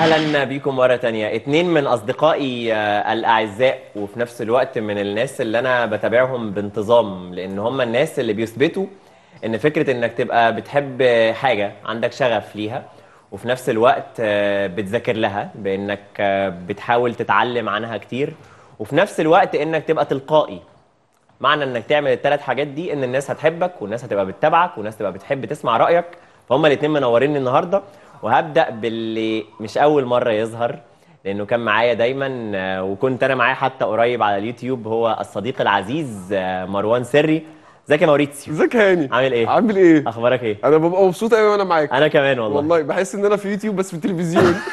اهلا بيكم مره تانية اتنين من اصدقائي آه، الاعزاء وفي نفس الوقت من الناس اللي انا بتابعهم بانتظام لان هم الناس اللي بيثبتوا ان فكره انك تبقى بتحب حاجه عندك شغف ليها وفي نفس الوقت آه، بتذاكر لها بانك آه، بتحاول تتعلم عنها كتير وفي نفس الوقت انك تبقى تلقائي معنى انك تعمل الثلاث حاجات دي ان الناس هتحبك والناس هتبقى بتتابعك والناس تبقى بتحب تسمع رايك فهم الاثنين منورين النهارده وهبدا باللي مش اول مره يظهر لانه كان معايا دايما آه، وكنت انا معاه حتى قريب على اليوتيوب هو الصديق العزيز آه، مروان سري ازيك يا موريتسيو ازيك يا هاني عامل ايه عامل ايه اخبارك ايه انا ببقى مبسوط قوي وانا معاك انا كمان والله والله بحس ان انا في يوتيوب بس في التلفزيون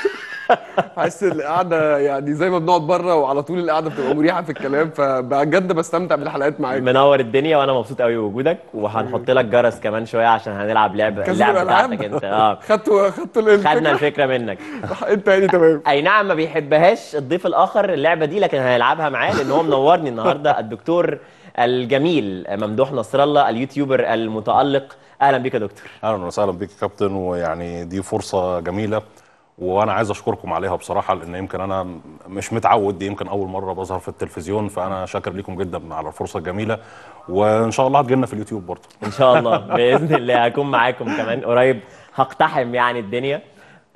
حاسس القعده يعني زي ما بنقعد بره وعلى طول القعده بتبقى مريحه في الكلام فبجد بستمتع بالحلقات معاك منور الدنيا وانا مبسوط قوي بوجودك وهنحط لك جرس كمان شويه عشان هنلعب لعبه اللعبه بتاعتك انت اه خدت خدت خدنا الفكره منك انت يعني تمام اي نعم ما بيحبهاش الضيف الاخر اللعبه دي لكن هنلعبها معاه لان هو منورني النهارده الدكتور الجميل ممدوح نصر الله اليوتيوبر المتالق اهلا بيك يا دكتور اهلا وسهلا بيك يا كابتن ويعني دي فرصه جميله وانا عايز اشكركم عليها بصراحه لان يمكن انا مش متعود دي يمكن اول مره بظهر في التلفزيون فانا شاكر لكم جدا على الفرصه الجميله وان شاء الله هتجيلنا في اليوتيوب برضه ان شاء الله باذن الله هكون معاكم كمان قريب هقتحم يعني الدنيا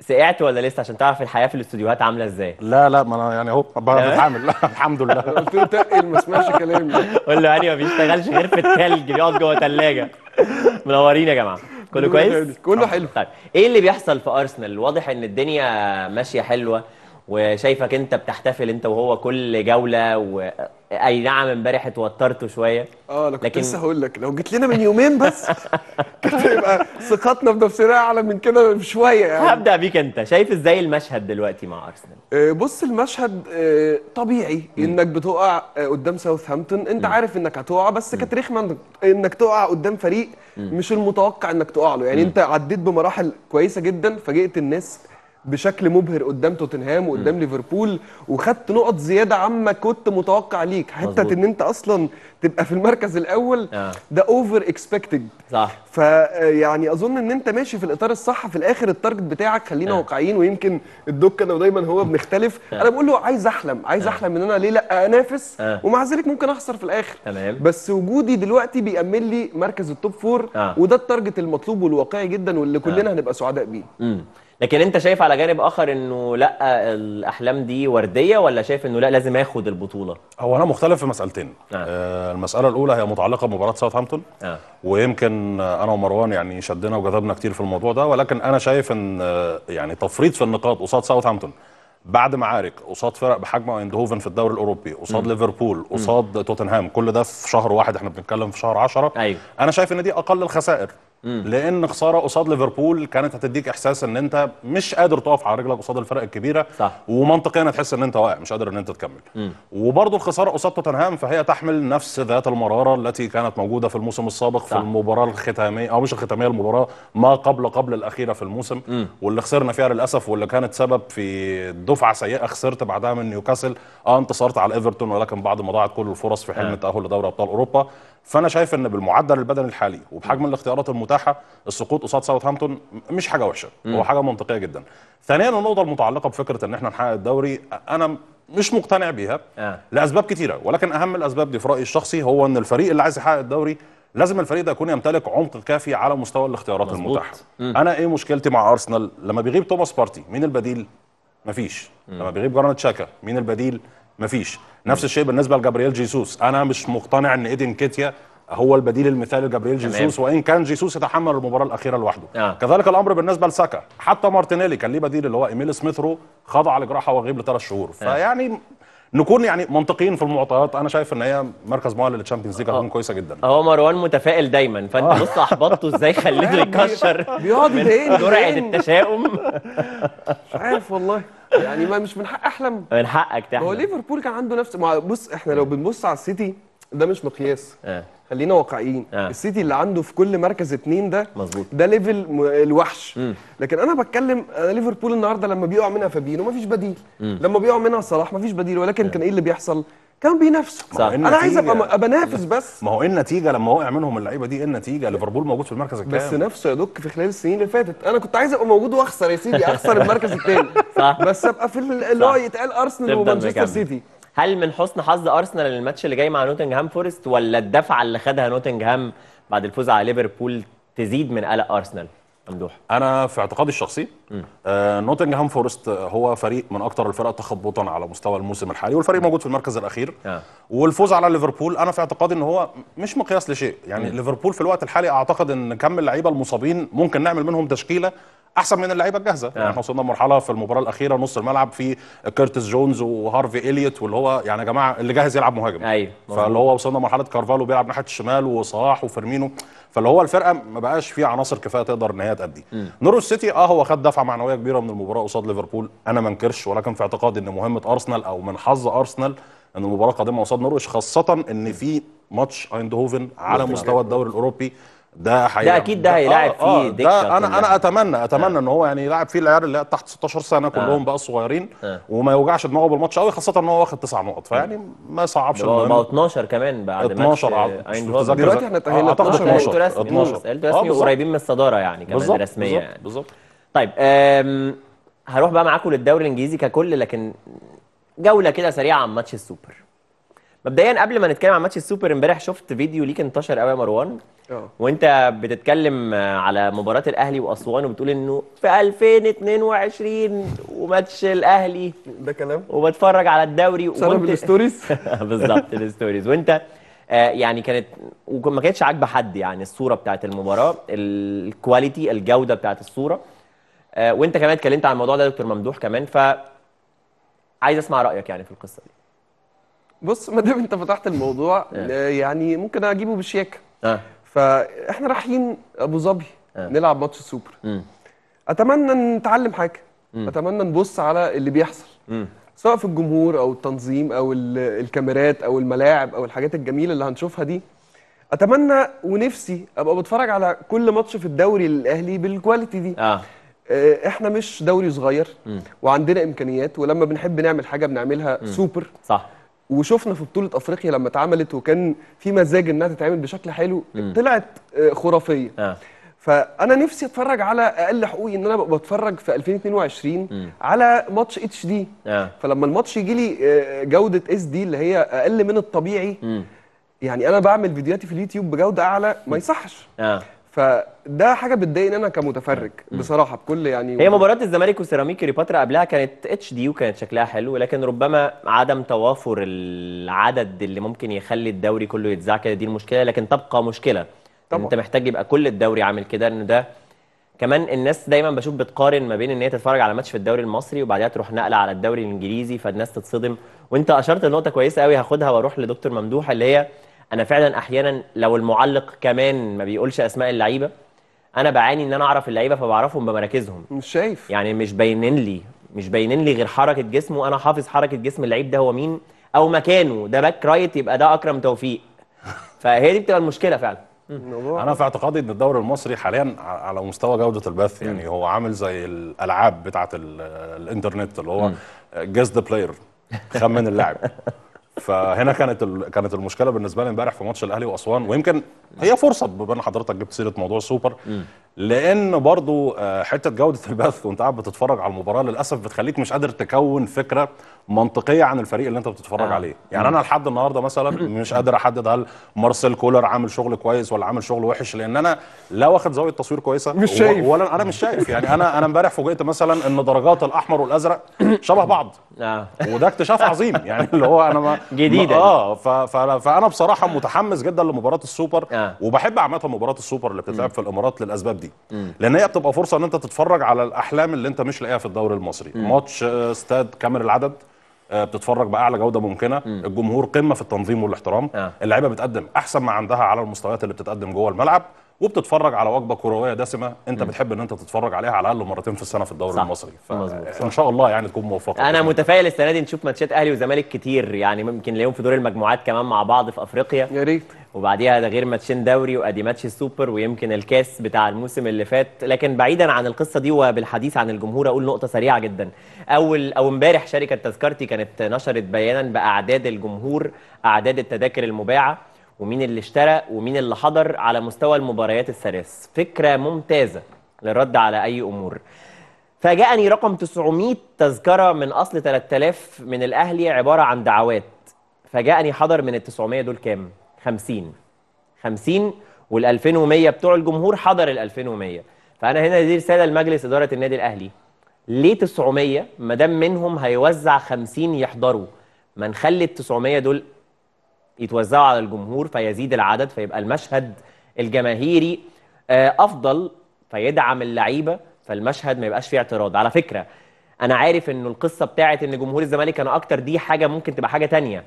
سقعت ولا لسه عشان تعرف الحياه في الاستوديوهات عامله ازاي لا لا ما انا يعني اهو بتعامل الحمد لله قلت له تقل ما سمعش كلامي قول له يعني ما بيشتغلش غير في التلج بيقعد جوه ثلاجه منورين يا جماعه كله كويس كله حلو طيب ايه اللي بيحصل في ارسنال واضح ان الدنيا ماشيه حلوه وشايفك انت بتحتفل انت وهو كل جوله و... اي نعم امبارح اتوترت شويه اه انا كنت لكن... لسه هقول لك لو جيت لنا من يومين بس كانت هيبقى ثقتنا بنفسنا اعلى من كده بشويه يعني هبدا بيك انت شايف ازاي المشهد دلوقتي مع ارسنال آه، بص المشهد آه، طبيعي انك بتقع آه، قدام ساوثهامبتون انت م. عارف انك هتقع بس كانت رخمه انك تقع قدام فريق مش المتوقع انك تقع له يعني م. انت عديت بمراحل كويسه جدا فاجئت الناس بشكل مبهر قدام توتنهام وقدام ليفربول وخدت نقط زياده عما كنت متوقع ليك حته ان انت اصلا تبقى في المركز الاول آه. ده اوفر اكسبكتد صح فيعني آه، اظن ان انت ماشي في الاطار الصح في الاخر التارجت بتاعك خلينا آه. واقعيين ويمكن الدك انا ودايما هو بنختلف آه. انا بقول له عايز احلم عايز آه. احلم ان انا ليه لا انافس آه. ومع ذلك ممكن اخسر في الاخر تمام بس وجودي دلوقتي بيامن لي مركز التوب فور آه. وده التارجت المطلوب والواقعي جدا واللي كلنا آه. هنبقى سعداء بيه لكن انت شايف على جانب اخر انه لا الاحلام دي ورديه ولا شايف انه لا لازم ياخد البطوله؟ هو انا مختلف في مسالتين آه. آه المساله الاولى هي متعلقه بمباراه ساوثهامبتون آه. ويمكن انا ومروان يعني شدنا وجذبنا كتير في الموضوع ده ولكن انا شايف ان آه، يعني تفريط في النقاط قصاد ساوثهامبتون بعد معارك قصاد فرق بحجم ايندهوفن في الدوري الاوروبي قصاد ليفربول قصاد توتنهام كل ده في شهر واحد احنا بنتكلم في شهر 10 أيوه. انا شايف ان دي اقل الخسائر لان خساره قصاد ليفربول كانت هتديك احساس ان انت مش قادر تقف على رجلك قصاد الفرق الكبيره صح. ومنطقيا هتحس ان انت واقع مش قادر ان انت تكمل وبرضه الخساره قصاد توتنهام فهي تحمل نفس ذات المراره التي كانت موجوده في الموسم السابق صح. في المباراه الختاميه او مش الختاميه المباراه ما قبل قبل الاخيره في الموسم م. واللي خسرنا فيها للاسف واللي كانت سبب في دفعه سيئه خسرت بعدها من نيوكاسل اه انتصرت على ايفرتون ولكن بعد ما ضاعت كل الفرص في حلم التاهل نعم. لدوري ابطال اوروبا فانا شايف ان بالمعدل البدني الحالي وبحجم الاختيارات المتاحه السقوط قصاد ساوثهامبتون مش حاجه وحشه هو حاجه منطقيه جدا ثانيا النقطه المتعلقه بفكره ان احنا نحقق الدوري انا مش مقتنع بيها آه. لاسباب كتيره ولكن اهم الاسباب دي في رايي الشخصي هو ان الفريق اللي عايز يحقق الدوري لازم الفريق ده يكون يمتلك عمق كافي على مستوى الاختيارات مزبوط. المتاحه مم. انا ايه مشكلتي مع ارسنال لما بيغيب توماس بارتي مين البديل مفيش مم. لما بيغيب جرانيت شاكا مين البديل مفيش نفس الشيء بالنسبه لجابرييل جيسوس انا مش مقتنع ان ايدن كيتيا هو البديل المثالي لجابرييل جيسوس وان كان جيسوس يتحمل المباراه الاخيره لوحده آه. كذلك الامر بالنسبه لساكا حتى مارتينيلي كان ليه بديل اللي هو ايميل سميثرو خضع لجراحه وغيب لثلاث شهور آه. فيعني نكون يعني منطقيين في المعطيات انا شايف ان هي مركز مؤهل للتشامبيونز ليج هتكون آه. كويسه جدا آه، هو مروان متفائل دايما فانت آه. بص احبطته ازاي خليته يعني يكشر بيقعد يضايقني جرعه التشاؤم مش عارف والله يعني ما مش من حق احلم من حقك تحلم هو ليفربول كان عنده نفس بص احنا لو بنبص على السيتي ده مش مقياس آه. خلينا واقعيين آه. السيتي اللي عنده في كل مركز اثنين ده مظبوط ده ليفل الوحش مم. لكن انا بتكلم انا ليفربول النهارده لما بيقع منها فابينو مفيش بديل مم. لما بيقع منها صلاح مفيش بديل ولكن مم. آه. كان ايه اللي بيحصل كان بينافسوا إيه انا عايز ابقى بنافس بس ما هو ايه النتيجه لما وقع منهم اللعيبه دي ايه النتيجه ليفربول موجود في المركز الكام بس نفسه يا دوك في خلال السنين اللي فاتت انا كنت عايز ابقى موجود واخسر يا سيدي اخسر المركز الثاني بس ابقى في اللي هو يتقال ارسنال ومانشستر سيتي هل من حسن حظ ارسنال الماتش اللي جاي مع نوتنغهام فورست ولا الدفعه اللي خدها نوتنغهام بعد الفوز على ليفربول تزيد من قلق ارسنال ممدوح انا في اعتقادي الشخصي آه نوتنغهام فورست آه، هو فريق من اكثر الفرق تخبطا على مستوى الموسم الحالي والفريق م. موجود في المركز الاخير آه. والفوز على ليفربول انا في اعتقادي ان هو مش مقياس لشيء يعني م. ليفربول في الوقت الحالي اعتقد ان كم اللعيبه المصابين ممكن نعمل منهم تشكيله احسن من اللعيبه الجاهزه يعني آه. يعني احنا وصلنا مرحله في المباراه الاخيره نص الملعب في كيرتس جونز وهارفي اليوت واللي هو يعني يا جماعه اللي جاهز يلعب مهاجم ايوه فاللي هو وصلنا مرحله كارفالو بيلعب ناحيه الشمال وصلاح وفيرمينو فاللي هو الفرقه ما بقاش فيها عناصر كفايه تقدر ان هي تأدي نوريتش سيتي اه هو خد دفعه معنويه كبيره من المباراه قصاد ليفربول انا ما انكرش ولكن في اعتقادي ان مهمه ارسنال او من حظ ارسنال ان المباراه قادمه قصاد نوريتش خاصه ان في ماتش ايندهوفن على مستوى الدوري الاوروبي ده حقيقي ده اكيد ده هيلاعب آه، فيه آه ده انا انا اتمنى اتمنى آه. ان هو يعني يلعب فيه العيال اللي تحت 16 سنه آه. كلهم آه. بقى صغيرين آه. وما يوجعش دماغه بالماتش قوي خاصه ان هو واخد تسع نقط فيعني ما يصعبش هو ما 12 كمان بعد 12 ماتش آه، دلوقتي احنا تاهلنا 12 12 12 رسمي قريبين من الصداره يعني كمان رسميا يعني بالظبط طيب هروح بقى معاكم للدوري الانجليزي ككل لكن جوله كده سريعه عن ماتش السوبر مبدئيا قبل ما نتكلم عن ماتش السوبر امبارح شفت فيديو ليك انتشر قوي يا مروان أوه. وانت بتتكلم آه، على مباراه الاهلي واسوان وبتقول انه في 2022 وماتش الاهلي ده كلام وبتفرج على الدوري بسبب وانت... الستوريز بالظبط الستوريز وانت آه، يعني كانت وما كانتش عاجبه حد يعني الصوره بتاعه المباراه الكواليتي الجوده بتاعه الصوره آه، وانت كمان اتكلمت عن الموضوع ده دكتور ممدوح كمان ف عايز اسمع رايك يعني في القصه دي بص ما دام انت فتحت الموضوع آه. آه، يعني ممكن اجيبه بالشياكه اه فاحنا رايحين ابو ظبي آه. نلعب ماتش سوبر م. اتمنى نتعلم حاجه م. اتمنى نبص على اللي بيحصل م. سواء في الجمهور او التنظيم او الكاميرات او الملاعب او الحاجات الجميله اللي هنشوفها دي اتمنى ونفسي ابقى بتفرج على كل ماتش في الدوري للاهلي بالكواليتي دي آه. آه. احنا مش دوري صغير م. وعندنا امكانيات ولما بنحب نعمل حاجه بنعملها م. سوبر صح وشفنا في بطوله افريقيا لما اتعملت وكان في مزاج انها تتعمل بشكل حلو م. طلعت آه، خرافيه آه. فانا نفسي اتفرج على اقل حقوقي ان انا بتفرج في 2022 م. على ماتش اتش دي آه. فلما الماتش يجي لي آه، جوده اس دي اللي هي اقل من الطبيعي م. يعني انا بعمل فيديوهاتي في اليوتيوب بجوده اعلى ما يصحش آه. فده حاجه بتضايقني انا كمتفرج بصراحه بكل يعني هي مباراه الزمالك وسيراميك كليوباترا قبلها كانت اتش دي وكانت شكلها حلو لكن ربما عدم توافر العدد اللي ممكن يخلي الدوري كله يتذاع كده دي المشكله لكن تبقى مشكله طبعا انت محتاج يبقى كل الدوري عامل كده ان ده كمان الناس دايما بشوف بتقارن ما بين ان هي تتفرج على ماتش في الدوري المصري وبعدها تروح نقله على الدوري الانجليزي فالناس تتصدم وانت اشرت لنقطه كويسه قوي هاخدها واروح لدكتور ممدوح اللي هي انا فعلا احيانا لو المعلق كمان ما بيقولش اسماء اللعيبه انا بعاني ان انا اعرف اللعيبه فبعرفهم بمراكزهم مش شايف يعني مش باينين لي مش باينين لي غير حركه جسمه انا حافظ حركه جسم اللعيب ده هو مين او مكانه ده باك رايت يبقى ده اكرم توفيق فهي دي بتبقى المشكله فعلا انا في اعتقادي ان الدوري المصري حاليا على مستوى جوده البث يعني هو عامل زي الالعاب بتاعه الانترنت اللي هو جاز ذا بلاير خمن اللاعب فهنا كانت كانت المشكله بالنسبه لي امبارح في ماتش الاهلي واسوان ويمكن هي فرصه بما ان حضرتك جبت سيره موضوع السوبر لان برضو آه، حته جوده البث وانت قاعد بتتفرج على المباراه للاسف بتخليك مش قادر تكون فكره منطقيه عن الفريق اللي انت بتتفرج آه. عليه يعني انا لحد النهارده مثلا مش قادر احدد هل مارسيل كولر عامل شغل كويس ولا عامل شغل وحش لان انا لا واخد زاويه تصوير كويسه مش شايف ولا انا مش شايف يعني انا انا امبارح فوجئت مثلا ان درجات الاحمر والازرق شبه بعض آه. وده اكتشاف عظيم يعني اللي هو انا ما جديده اه فانا بصراحه متحمس جدا لمباراه السوبر آه. وبحب عامه مباراه السوبر اللي بتتلعب في الامارات للاسباب دي لان هي بتبقى فرصه ان انت تتفرج على الاحلام اللي انت مش لاقيها في الدوري المصري مم. ماتش آه، استاد كامل العدد آه، بتتفرج باعلى جوده ممكنه مم. الجمهور قمه في التنظيم والاحترام آه. اللعيبه بتقدم احسن ما عندها على المستويات اللي بتتقدم جوه الملعب وبتتفرج على وجبه كرويه دسمه انت مم. بتحب ان انت تتفرج عليها على الاقل مرتين في السنه في الدوري صح. المصري فان شاء الله يعني تكون موفقه انا متفائل السنه دي نشوف ماتشات اهلي وزمالك كتير يعني ممكن اليوم في دور المجموعات كمان مع بعض في افريقيا يا ريت وبعديها ده غير ماتشين دوري وادي ماتش السوبر ويمكن الكاس بتاع الموسم اللي فات لكن بعيدا عن القصه دي وبالحديث عن الجمهور اقول نقطه سريعه جدا اول او امبارح شركه تذكرتي كانت نشرت بيانا باعداد الجمهور اعداد التذاكر المباعه ومين اللي اشترى ومين اللي حضر على مستوى المباريات الثلاث فكره ممتازه للرد على اي امور فاجاني رقم 900 تذكره من اصل 3000 من الاهلي عباره عن دعوات فجاءني حضر من ال 900 دول كام 50 50 وال 2100 بتوع الجمهور حضر ال 2100 فانا هنا دي رساله لمجلس اداره النادي الاهلي ليه 900 ما دام منهم هيوزع 50 يحضروا ما نخلي ال 900 دول يتوزعوا على الجمهور فيزيد العدد فيبقى المشهد الجماهيري آه، افضل فيدعم اللعيبه فالمشهد ما يبقاش فيه اعتراض على فكره انا عارف ان القصه بتاعه ان جمهور الزمالك كانوا اكتر دي حاجه ممكن تبقى حاجه تانية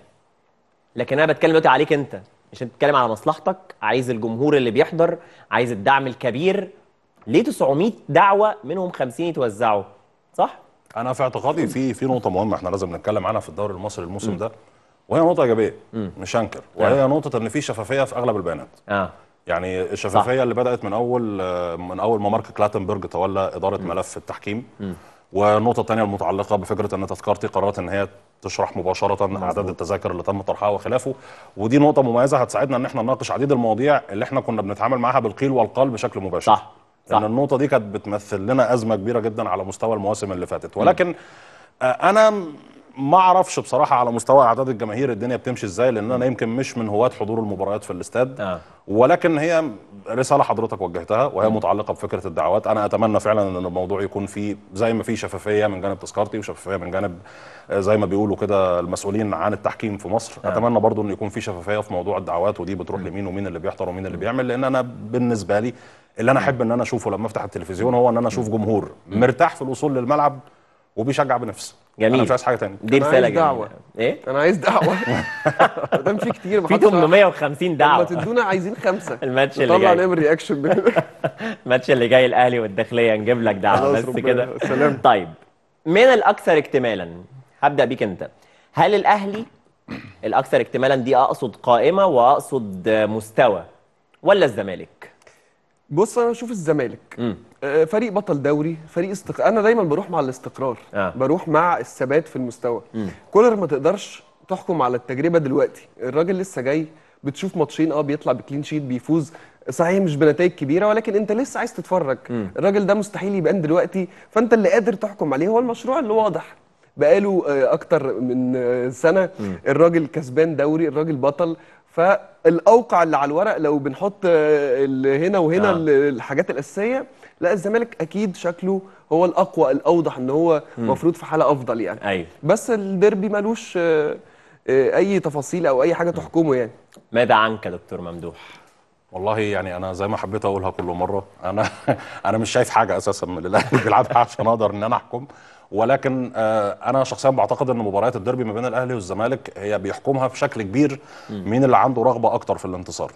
لكن انا بتكلم دلوقتي عليك انت عشان تتكلم على مصلحتك عايز الجمهور اللي بيحضر عايز الدعم الكبير ليه 900 دعوه منهم 50 يتوزعوا صح انا في اعتقادي في في نقطه مهمه احنا لازم نتكلم عنها في الدوري المصري الموسم م. ده وهي نقطه ايجابيه مش هنكر وهي آه. نقطه ان في شفافيه في اغلب البيانات اه يعني الشفافيه صح. اللي بدات من اول من اول ما مارك كلاتنبرج تولى اداره م. ملف التحكيم م. والنقطه الثانيه المتعلقه بفكره ان تذكرتي قررت ان هي تشرح مباشره اعداد التذاكر اللي تم طرحها وخلافه ودي نقطه مميزه هتساعدنا ان احنا نناقش عديد المواضيع اللي احنا كنا بنتعامل معاها بالقيل والقال بشكل مباشر صح لان النقطه دي كانت بتمثل لنا ازمه كبيره جدا على مستوى المواسم اللي فاتت ولكن م. آه، انا ما اعرفش بصراحه على مستوى اعداد الجماهير الدنيا بتمشي ازاي لان انا يمكن مش من هواه حضور المباريات في الاستاد آه. ولكن هي رساله حضرتك وجهتها وهي آه. متعلقه بفكره الدعوات انا اتمنى فعلا ان الموضوع يكون فيه زي ما في شفافيه من جانب تذكرتي وشفافيه من جانب آه، زي ما بيقولوا كده المسؤولين عن التحكيم في مصر آه. اتمنى برضو ان يكون في شفافيه في موضوع الدعوات ودي بتروح لمين ومين اللي بيحضر ومين اللي بيعمل لان انا بالنسبه لي اللي انا احب ان انا اشوفه لما افتح التلفزيون هو ان انا اشوف جمهور مرتاح في الوصول للملعب وبيشجع بنفسه جميل انا مش عايز حاجه ثانيه دي رساله جميله دعوه ايه انا عايز دعوه قدام في كتير في 850 دعوه لما تدونا عايزين خمسه الماتش اللي جاي نعمل رياكشن الماتش اللي جاي الاهلي والداخليه نجيب لك دعوه بس كده سلام طيب من الاكثر اكتمالا هبدا بيك انت هل الاهلي الاكثر اكتمالا دي اقصد قائمه واقصد مستوى ولا الزمالك بص انا بشوف الزمالك فريق بطل دوري فريق استق... انا دايما بروح مع الاستقرار آه. بروح مع الثبات في المستوى مم. كولر ما تقدرش تحكم على التجربه دلوقتي الراجل لسه جاي بتشوف ماتشين اه بيطلع بكلين شيت بيفوز صحيح مش بنتائج كبيره ولكن انت لسه عايز تتفرج مم. الراجل ده مستحيل يبان دلوقتي فانت اللي قادر تحكم عليه هو المشروع اللي واضح بقاله آه، اكتر من آه، سنه مم. الراجل كسبان دوري الراجل بطل فالاوقع اللي على الورق لو بنحط آه، هنا وهنا آه. الحاجات الاساسيه لا الزمالك اكيد شكله هو الاقوى الاوضح ان هو المفروض في حاله افضل يعني أيوة. بس الديربي مالوش آه، آه، اي تفاصيل او اي حاجه تحكمه يعني ماذا عنك دكتور ممدوح والله يعني انا زي ما حبيت اقولها كل مره انا انا مش شايف حاجه اساسا من اللي الاهلي بيلعبها عشان اقدر ان انا احكم ولكن آه، انا شخصيا بعتقد ان مباريات الديربي ما بين الاهلي والزمالك هي بيحكمها بشكل كبير مين اللي عنده رغبه اكتر في الانتصار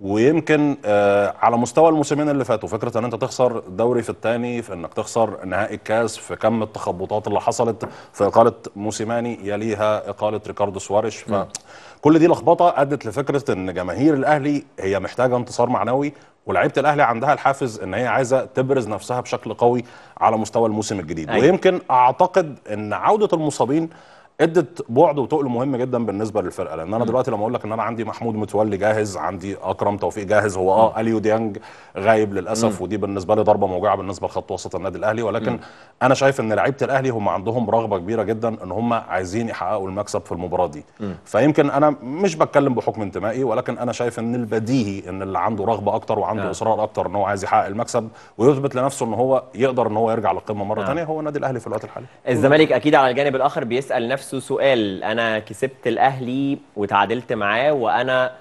ويمكن آه، على مستوى الموسمين اللي فاتوا فكره ان انت تخسر دوري في الثاني في انك تخسر نهائي الكاس في كم التخبطات اللي حصلت في اقاله موسيماني يليها اقاله ريكاردو سواريش فكل دي لخبطه ادت لفكره ان جماهير الاهلي هي محتاجه انتصار معنوي ولاعيبه الاهلي عندها الحافز ان هي عايزه تبرز نفسها بشكل قوي على مستوى الموسم الجديد أي. أيوة. ويمكن اعتقد ان عوده المصابين ادت بعد وتقل مهم جدا بالنسبه للفرقه لان انا دلوقتي لما اقول لك ان انا عندي محمود متولي جاهز عندي اكرم توفيق جاهز هو اه اليو ديانج غايب للاسف م. ودي بالنسبه لي ضربه موجعه بالنسبه لخط وسط النادي الاهلي ولكن م. انا شايف ان لعيبه الاهلي هم عندهم رغبه كبيره جدا ان هم عايزين يحققوا المكسب في المباراه دي م. فيمكن انا مش بتكلم بحكم انتمائي ولكن انا شايف ان البديهي ان اللي عنده رغبه اكتر وعنده آه. اصرار اكتر ان هو عايز يحقق المكسب ويثبت لنفسه ان هو يقدر ان هو يرجع للقمه مره آه. نعم. ثانيه هو النادي الاهلي في الوقت الحالي الزمالك اكيد على الجانب الاخر بيسال نفسه نفسه سؤال انا كسبت الاهلي وتعادلت معاه وانا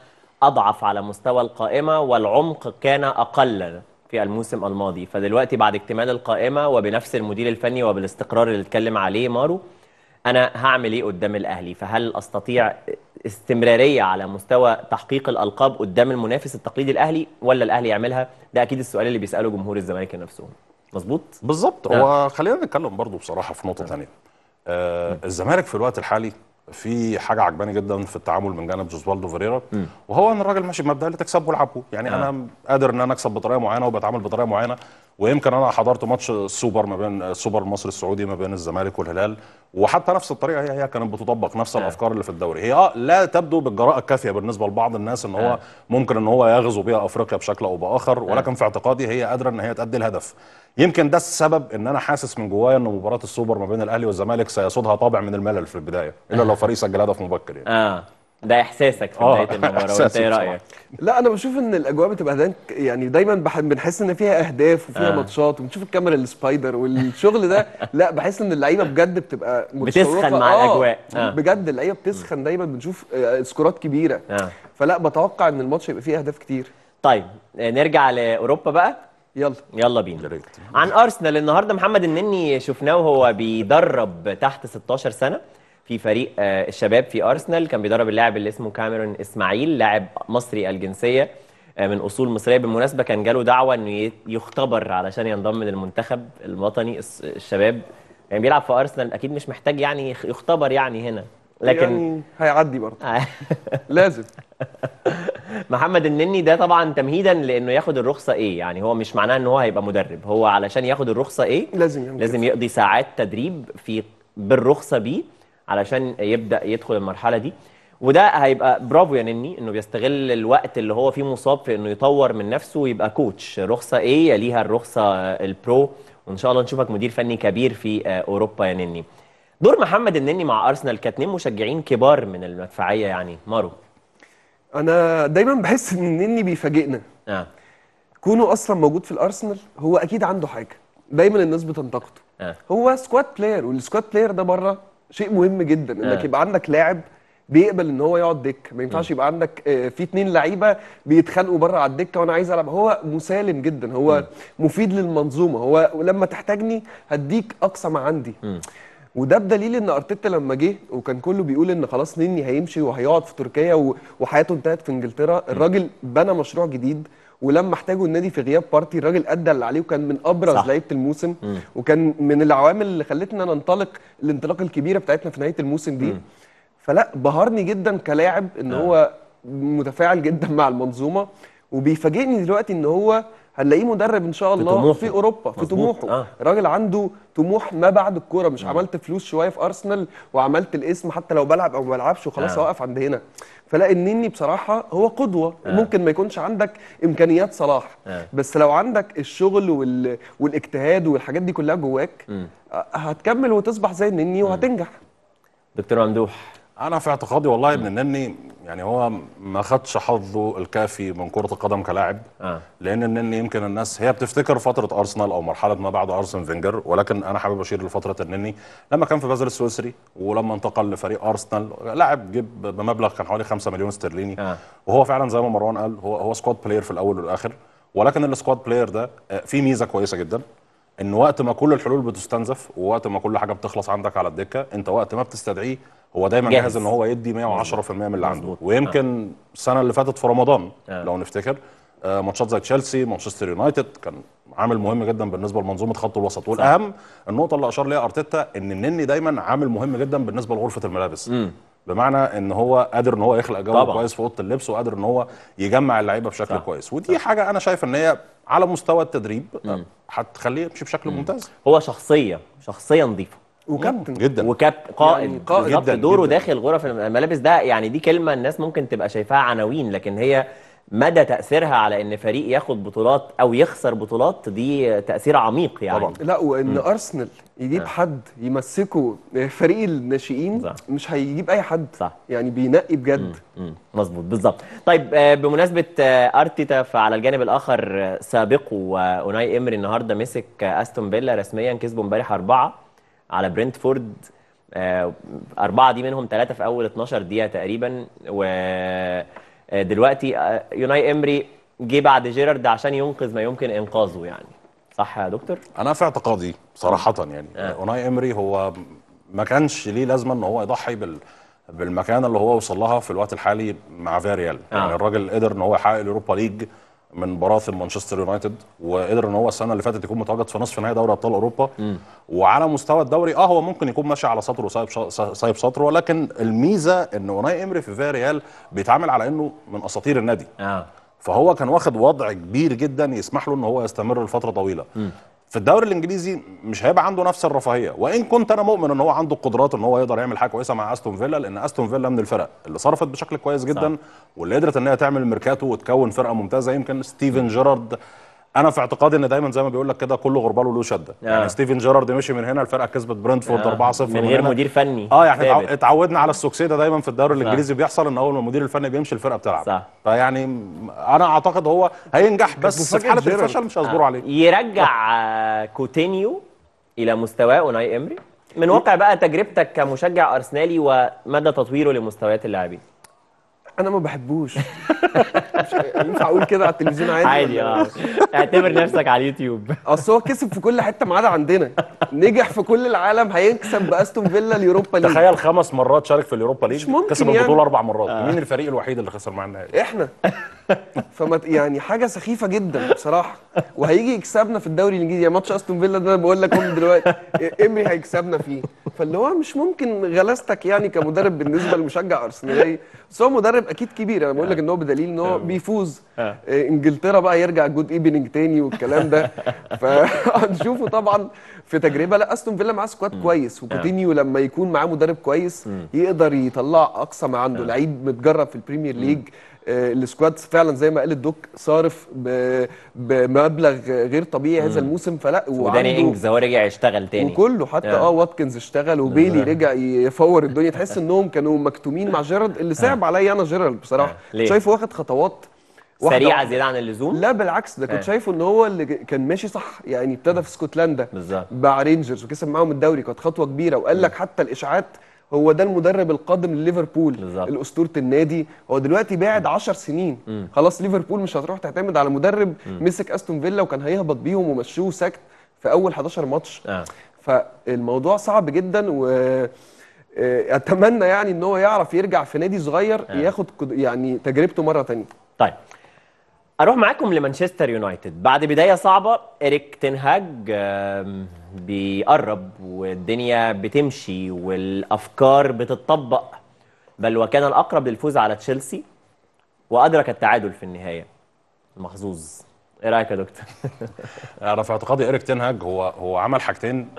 اضعف على مستوى القائمه والعمق كان اقل في الموسم الماضي فدلوقتي بعد اكتمال القائمه وبنفس المدير الفني وبالاستقرار اللي اتكلم عليه مارو انا هعمل ايه قدام الاهلي فهل استطيع استمراريه على مستوى تحقيق الالقاب قدام المنافس التقليدي الاهلي ولا الاهلي يعملها ده اكيد السؤال اللي بيساله جمهور الزمالك نفسهم مظبوط بالظبط نعم. هو خلينا نتكلم برضو بصراحه في نقطه ثانيه نعم. آه، الزمالك في الوقت الحالي في حاجه عجباني جدا في التعامل من جانب جوزوالدو فيريرا وهو ان الراجل ماشي بمبدا اللي تكسبه العبه يعني آه. انا قادر ان انا اكسب بطريقه معينه وبتعامل بطريقه معينه ويمكن انا حضرت ماتش السوبر ما بين السوبر المصري السعودي ما بين الزمالك والهلال وحتى نفس الطريقه هي هي كانت بتطبق نفس آه. الافكار اللي في الدوري هي اه لا تبدو بالجراءه الكافيه بالنسبه لبعض الناس ان هو آه. ممكن ان هو يغزو بها افريقيا بشكل او باخر ولكن آه. في اعتقادي هي قادره ان هي تادي الهدف يمكن ده السبب ان انا حاسس من جوايا ان مباراه السوبر ما بين الاهلي والزمالك سيصدها طابع من الملل في البدايه الا آه. لو فريق سجل هدف مبكر يعني. آه. ده احساسك في بدايه آه. المباراه وانت ايه رايك؟ لا انا بشوف ان الاجواء بتبقى دانك يعني دايما بنحس ان فيها اهداف وفيها آه. ماتشات وبنشوف الكاميرا السبايدر والشغل ده لا بحس ان اللعيبه بجد بتبقى بتسخن مع آه. الاجواء آه. بجد اللعيبه بتسخن دايما بنشوف آه، سكورات كبيره آه. فلا بتوقع ان الماتش يبقى فيه اهداف كتير طيب آه، نرجع لاوروبا بقى يلا يلا بينا عن ارسنال النهارده محمد النني شفناه وهو بيدرب تحت 16 سنه في فريق آه، الشباب في ارسنال كان بيدرب اللاعب اللي اسمه كاميرون اسماعيل لاعب مصري الجنسيه آه، من اصول مصريه بالمناسبه كان جاله دعوه انه يختبر علشان ينضم للمنتخب الوطني الشباب يعني بيلعب في ارسنال اكيد مش محتاج يعني يختبر يعني هنا لكن يعني هيعدي برضه آه. لازم محمد النني ده طبعا تمهيدا لانه ياخد الرخصه ايه يعني هو مش معناه ان هو هيبقى مدرب هو علشان ياخد الرخصه ايه لازم لازم يقضي ساعات تدريب في بالرخصه بيه علشان يبدا يدخل المرحله دي وده هيبقى برافو يا نني انه بيستغل الوقت اللي هو فيه مصاب في انه يطور من نفسه ويبقى كوتش رخصه ايه يليها الرخصه البرو وان شاء الله نشوفك مدير فني كبير في اوروبا يا نني دور محمد النني مع ارسنال كاتنين مشجعين كبار من المدفعيه يعني مارو انا دايما بحس ان النني بيفاجئنا اه كونه اصلا موجود في الارسنال هو اكيد عنده حاجه دايما الناس بتنتقده آه. هو سكواد بلاير والسكواد بلاير ده بره شيء مهم جدا انك آه. يبقى عندك لاعب بيقبل ان هو يقعد دكه ما ينفعش يبقى عندك آه، في اتنين لعيبه بيتخانقوا بره على الدكه وانا عايز العب هو مسالم جدا هو م. مفيد للمنظومه هو لما تحتاجني هديك اقصى ما عندي م. وده بدليل ان ارتيتا لما جه وكان كله بيقول ان خلاص نني هيمشي وهيقعد في تركيا وحياته انتهت في انجلترا الراجل بنى مشروع جديد ولما احتاجوا النادي في غياب بارتي الراجل ادى اللي عليه وكان من ابرز لعيبه الموسم مم. وكان من العوامل اللي خلتنا ننطلق الانطلاقه الكبيره بتاعتنا في نهايه الموسم دي مم. فلا بهرني جدا كلاعب ان آه. هو متفاعل جدا مع المنظومه وبيفاجئني دلوقتي ان هو هنلاقيه مدرب ان شاء الله في, طموحه. في اوروبا في مزبوط. طموحه آه. راجل عنده طموح ما بعد الكوره مش مم. آه. عملت فلوس شويه في ارسنال وعملت الاسم حتى لو بلعب او ما بلعبش وخلاص آه. اوقف عند هنا فلاقي النني بصراحه هو قدوه آه. ممكن ما يكونش عندك امكانيات صلاح آه. بس لو عندك الشغل وال... والاجتهاد والحاجات دي كلها جواك م. آه، هتكمل وتصبح زي النني وهتنجح دكتور ممدوح انا في اعتقادي والله ابن النني يعني هو ما خدش حظه الكافي من كره القدم كلاعب آه. لان النني يمكن الناس هي بتفتكر فتره ارسنال او مرحله ما بعد ارسن فينجر ولكن انا حابب اشير لفتره النني لما كان في بازل السويسري ولما انتقل لفريق ارسنال لاعب جيب بمبلغ كان حوالي 5 مليون استرليني آه. وهو فعلا زي ما مروان قال هو هو سكواد بلاير في الاول والاخر ولكن السكواد بلاير ده آه، في ميزه كويسه جدا ان وقت ما كل الحلول بتستنزف ووقت ما كل حاجه بتخلص عندك على الدكه انت وقت ما بتستدعيه هو دايما جاهز, جاهز ان هو يدي 110% من اللي عنده ويمكن آه. السنه اللي فاتت في رمضان آه. لو نفتكر آه ماتشات زي تشيلسي مانشستر يونايتد كان عامل مهم جدا بالنسبه لمنظومه خط الوسط والاهم النقطه اللي اشار ليها ارتيتا ان النني دايما عامل مهم جدا بالنسبه لغرفه الملابس م. بمعنى ان هو قادر ان هو يخلق جو كويس في اوضه اللبس وقادر ان هو يجمع اللعيبه بشكل صح. كويس ودي صح. حاجه انا شايف ان هي على مستوى التدريب آه، هتخليه يمشي بشكل ممتاز هو شخصيه شخصيه نظيفه وكابتن جدا وكابتن قائد يعني قائد جدا دوره جداً. داخل غرف الملابس ده يعني دي كلمه الناس ممكن تبقى شايفاها عناوين لكن هي مدى تاثيرها على ان فريق ياخد بطولات او يخسر بطولات دي تاثير عميق يعني طبعا لا وان م. ارسنال يجيب آه. حد يمسكه آه، فريق الناشئين صح. مش هيجيب اي حد صح. يعني بينقي بجد مظبوط بالظبط طيب آه، بمناسبه آه، ارتيتا فعلى الجانب الاخر سابقه اوناي امري النهارده مسك استون فيلا رسميا كسبوا امبارح اربعه على برنتفورد آه، أربعة دي منهم ثلاثة في أول 12 دقيقة تقريبا ودلوقتي آه، آه، يوناي إمري جه بعد جيرارد عشان ينقذ ما يمكن إنقاذه يعني صح يا دكتور؟ أنا في اعتقادي صراحة يعني يوناي آه. إمري هو ما كانش ليه لازمة إن هو يضحي بال بالمكانة اللي هو وصل لها في الوقت الحالي مع فياريال يعني آه. يعني الراجل قدر إن هو يحقق اليوروبا ليج من براثن مانشستر يونايتد وقدر ان هو السنه اللي فاتت يكون متواجد في نصف نهائي دوري ابطال اوروبا مم. وعلى مستوى الدوري اه هو ممكن يكون ماشي على سطره وسايب سايب سطره ولكن الميزه ان اوناي امري في فياريال بيتعامل على انه من اساطير النادي آه. فهو كان واخد وضع كبير جدا يسمح له ان هو يستمر لفتره طويله مم. في الدوري الانجليزي مش هيبقى عنده نفس الرفاهيه وان كنت انا مؤمن ان هو عنده القدرات ان هو يقدر يعمل حاجه كويسه مع استون فيلا لان استون فيلا من الفرق اللي صرفت بشكل كويس جدا صح. واللي قدرت ان هي تعمل ميركاتو وتكون فرقه ممتازه يمكن ستيفن جيرارد انا في اعتقادي ان دايما زي ما بيقول لك كده كل غربال له شده آه. يعني ستيفن جيرارد مشي من هنا الفرقه كسبت برنتفورد آه. 4-0 من غير مدير فني اه يعني اتعودنا على السوكسيده ده دايما في الدوري الانجليزي بيحصل ان اول ما المدير الفني بيمشي الفرقه بتلعب صح فيعني انا اعتقد هو هينجح بس في حاله الفشل مش هصبره آه. عليه يرجع آه. كوتينيو الى مستواه اوناي امري من واقع بقى تجربتك كمشجع ارسنالي ومدى تطويره لمستويات اللاعبين انا ما بحبوش ينفع اقول كده على التلفزيون عادي عادي اه اعتبر نفسك على اليوتيوب اصل هو كسب في كل حته ما عدا عندنا نجح في كل العالم هيكسب باستون فيلا اليوروبا ليج تخيل خمس مرات شارك في اليوروبا ليج كسب البطوله اربع مرات آه. مين الفريق الوحيد اللي خسر معانا احنا فما يعني حاجه سخيفه جدا بصراحه وهيجي يكسبنا في الدوري الانجليزي يعني ماتش استون فيلا ده انا بقول لك دلوقتي امري إيه- إيه هيكسبنا فيه فاللي هو مش ممكن غلاستك يعني كمدرب بالنسبه لمشجع ارسنالي بس هو مدرب اكيد كبير انا بقول لك ان هو بدليل ان هو آه. بيفوز آه. إيه، انجلترا بقى يرجع جود ايبننج تاني والكلام ده فهنشوفه طبعا في تجربه لا استون فيلا معاه سكواد كويس آه. وكوتينيو لما يكون معاه مدرب كويس يقدر يطلع اقصى ما عنده لعيب متجرب في البريمير ليج آه، السكواد فعلا زي ما قال الدوك صارف بمبلغ غير طبيعي هذا الموسم فلا وداني انجز هو رجع يشتغل تاني وكله حتى اه, آه، واتكنز اشتغل وبيلي آه. رجع يفور الدنيا تحس انهم كانوا مكتومين مع جيرارد اللي صعب عليا انا جيرارد بصراحه شايفه واخد خطوات سريعه زياده عن اللزوم لا بالعكس ده كنت شايفه ان هو اللي كان ماشي صح يعني ابتدى في اسكتلندا بالظبط مع رينجرز وكسب معاهم الدوري كانت خطوه كبيره وقال لك حتى الاشاعات هو ده المدرب القادم لليفربول الاسطوره النادي هو دلوقتي بعد 10 سنين م. خلاص ليفربول مش هتروح تعتمد على مدرب م. مسك استون فيلا وكان هيهبط بيهم ومشوه سكت في اول 11 ماتش آه. فالموضوع صعب جدا و آه، اتمنى يعني ان هو يعرف يرجع في نادي صغير آه. ياخد يعني تجربته مره ثانيه طيب اروح معاكم لمانشستر يونايتد بعد بدايه صعبه اريك تنهاج بيقرب والدنيا بتمشي والافكار بتطبق بل وكان الاقرب للفوز على تشيلسي وادرك التعادل في النهايه محظوظ ايه رايك يا دكتور انا في اعتقادي اريك تنهاج هو هو عمل حاجتين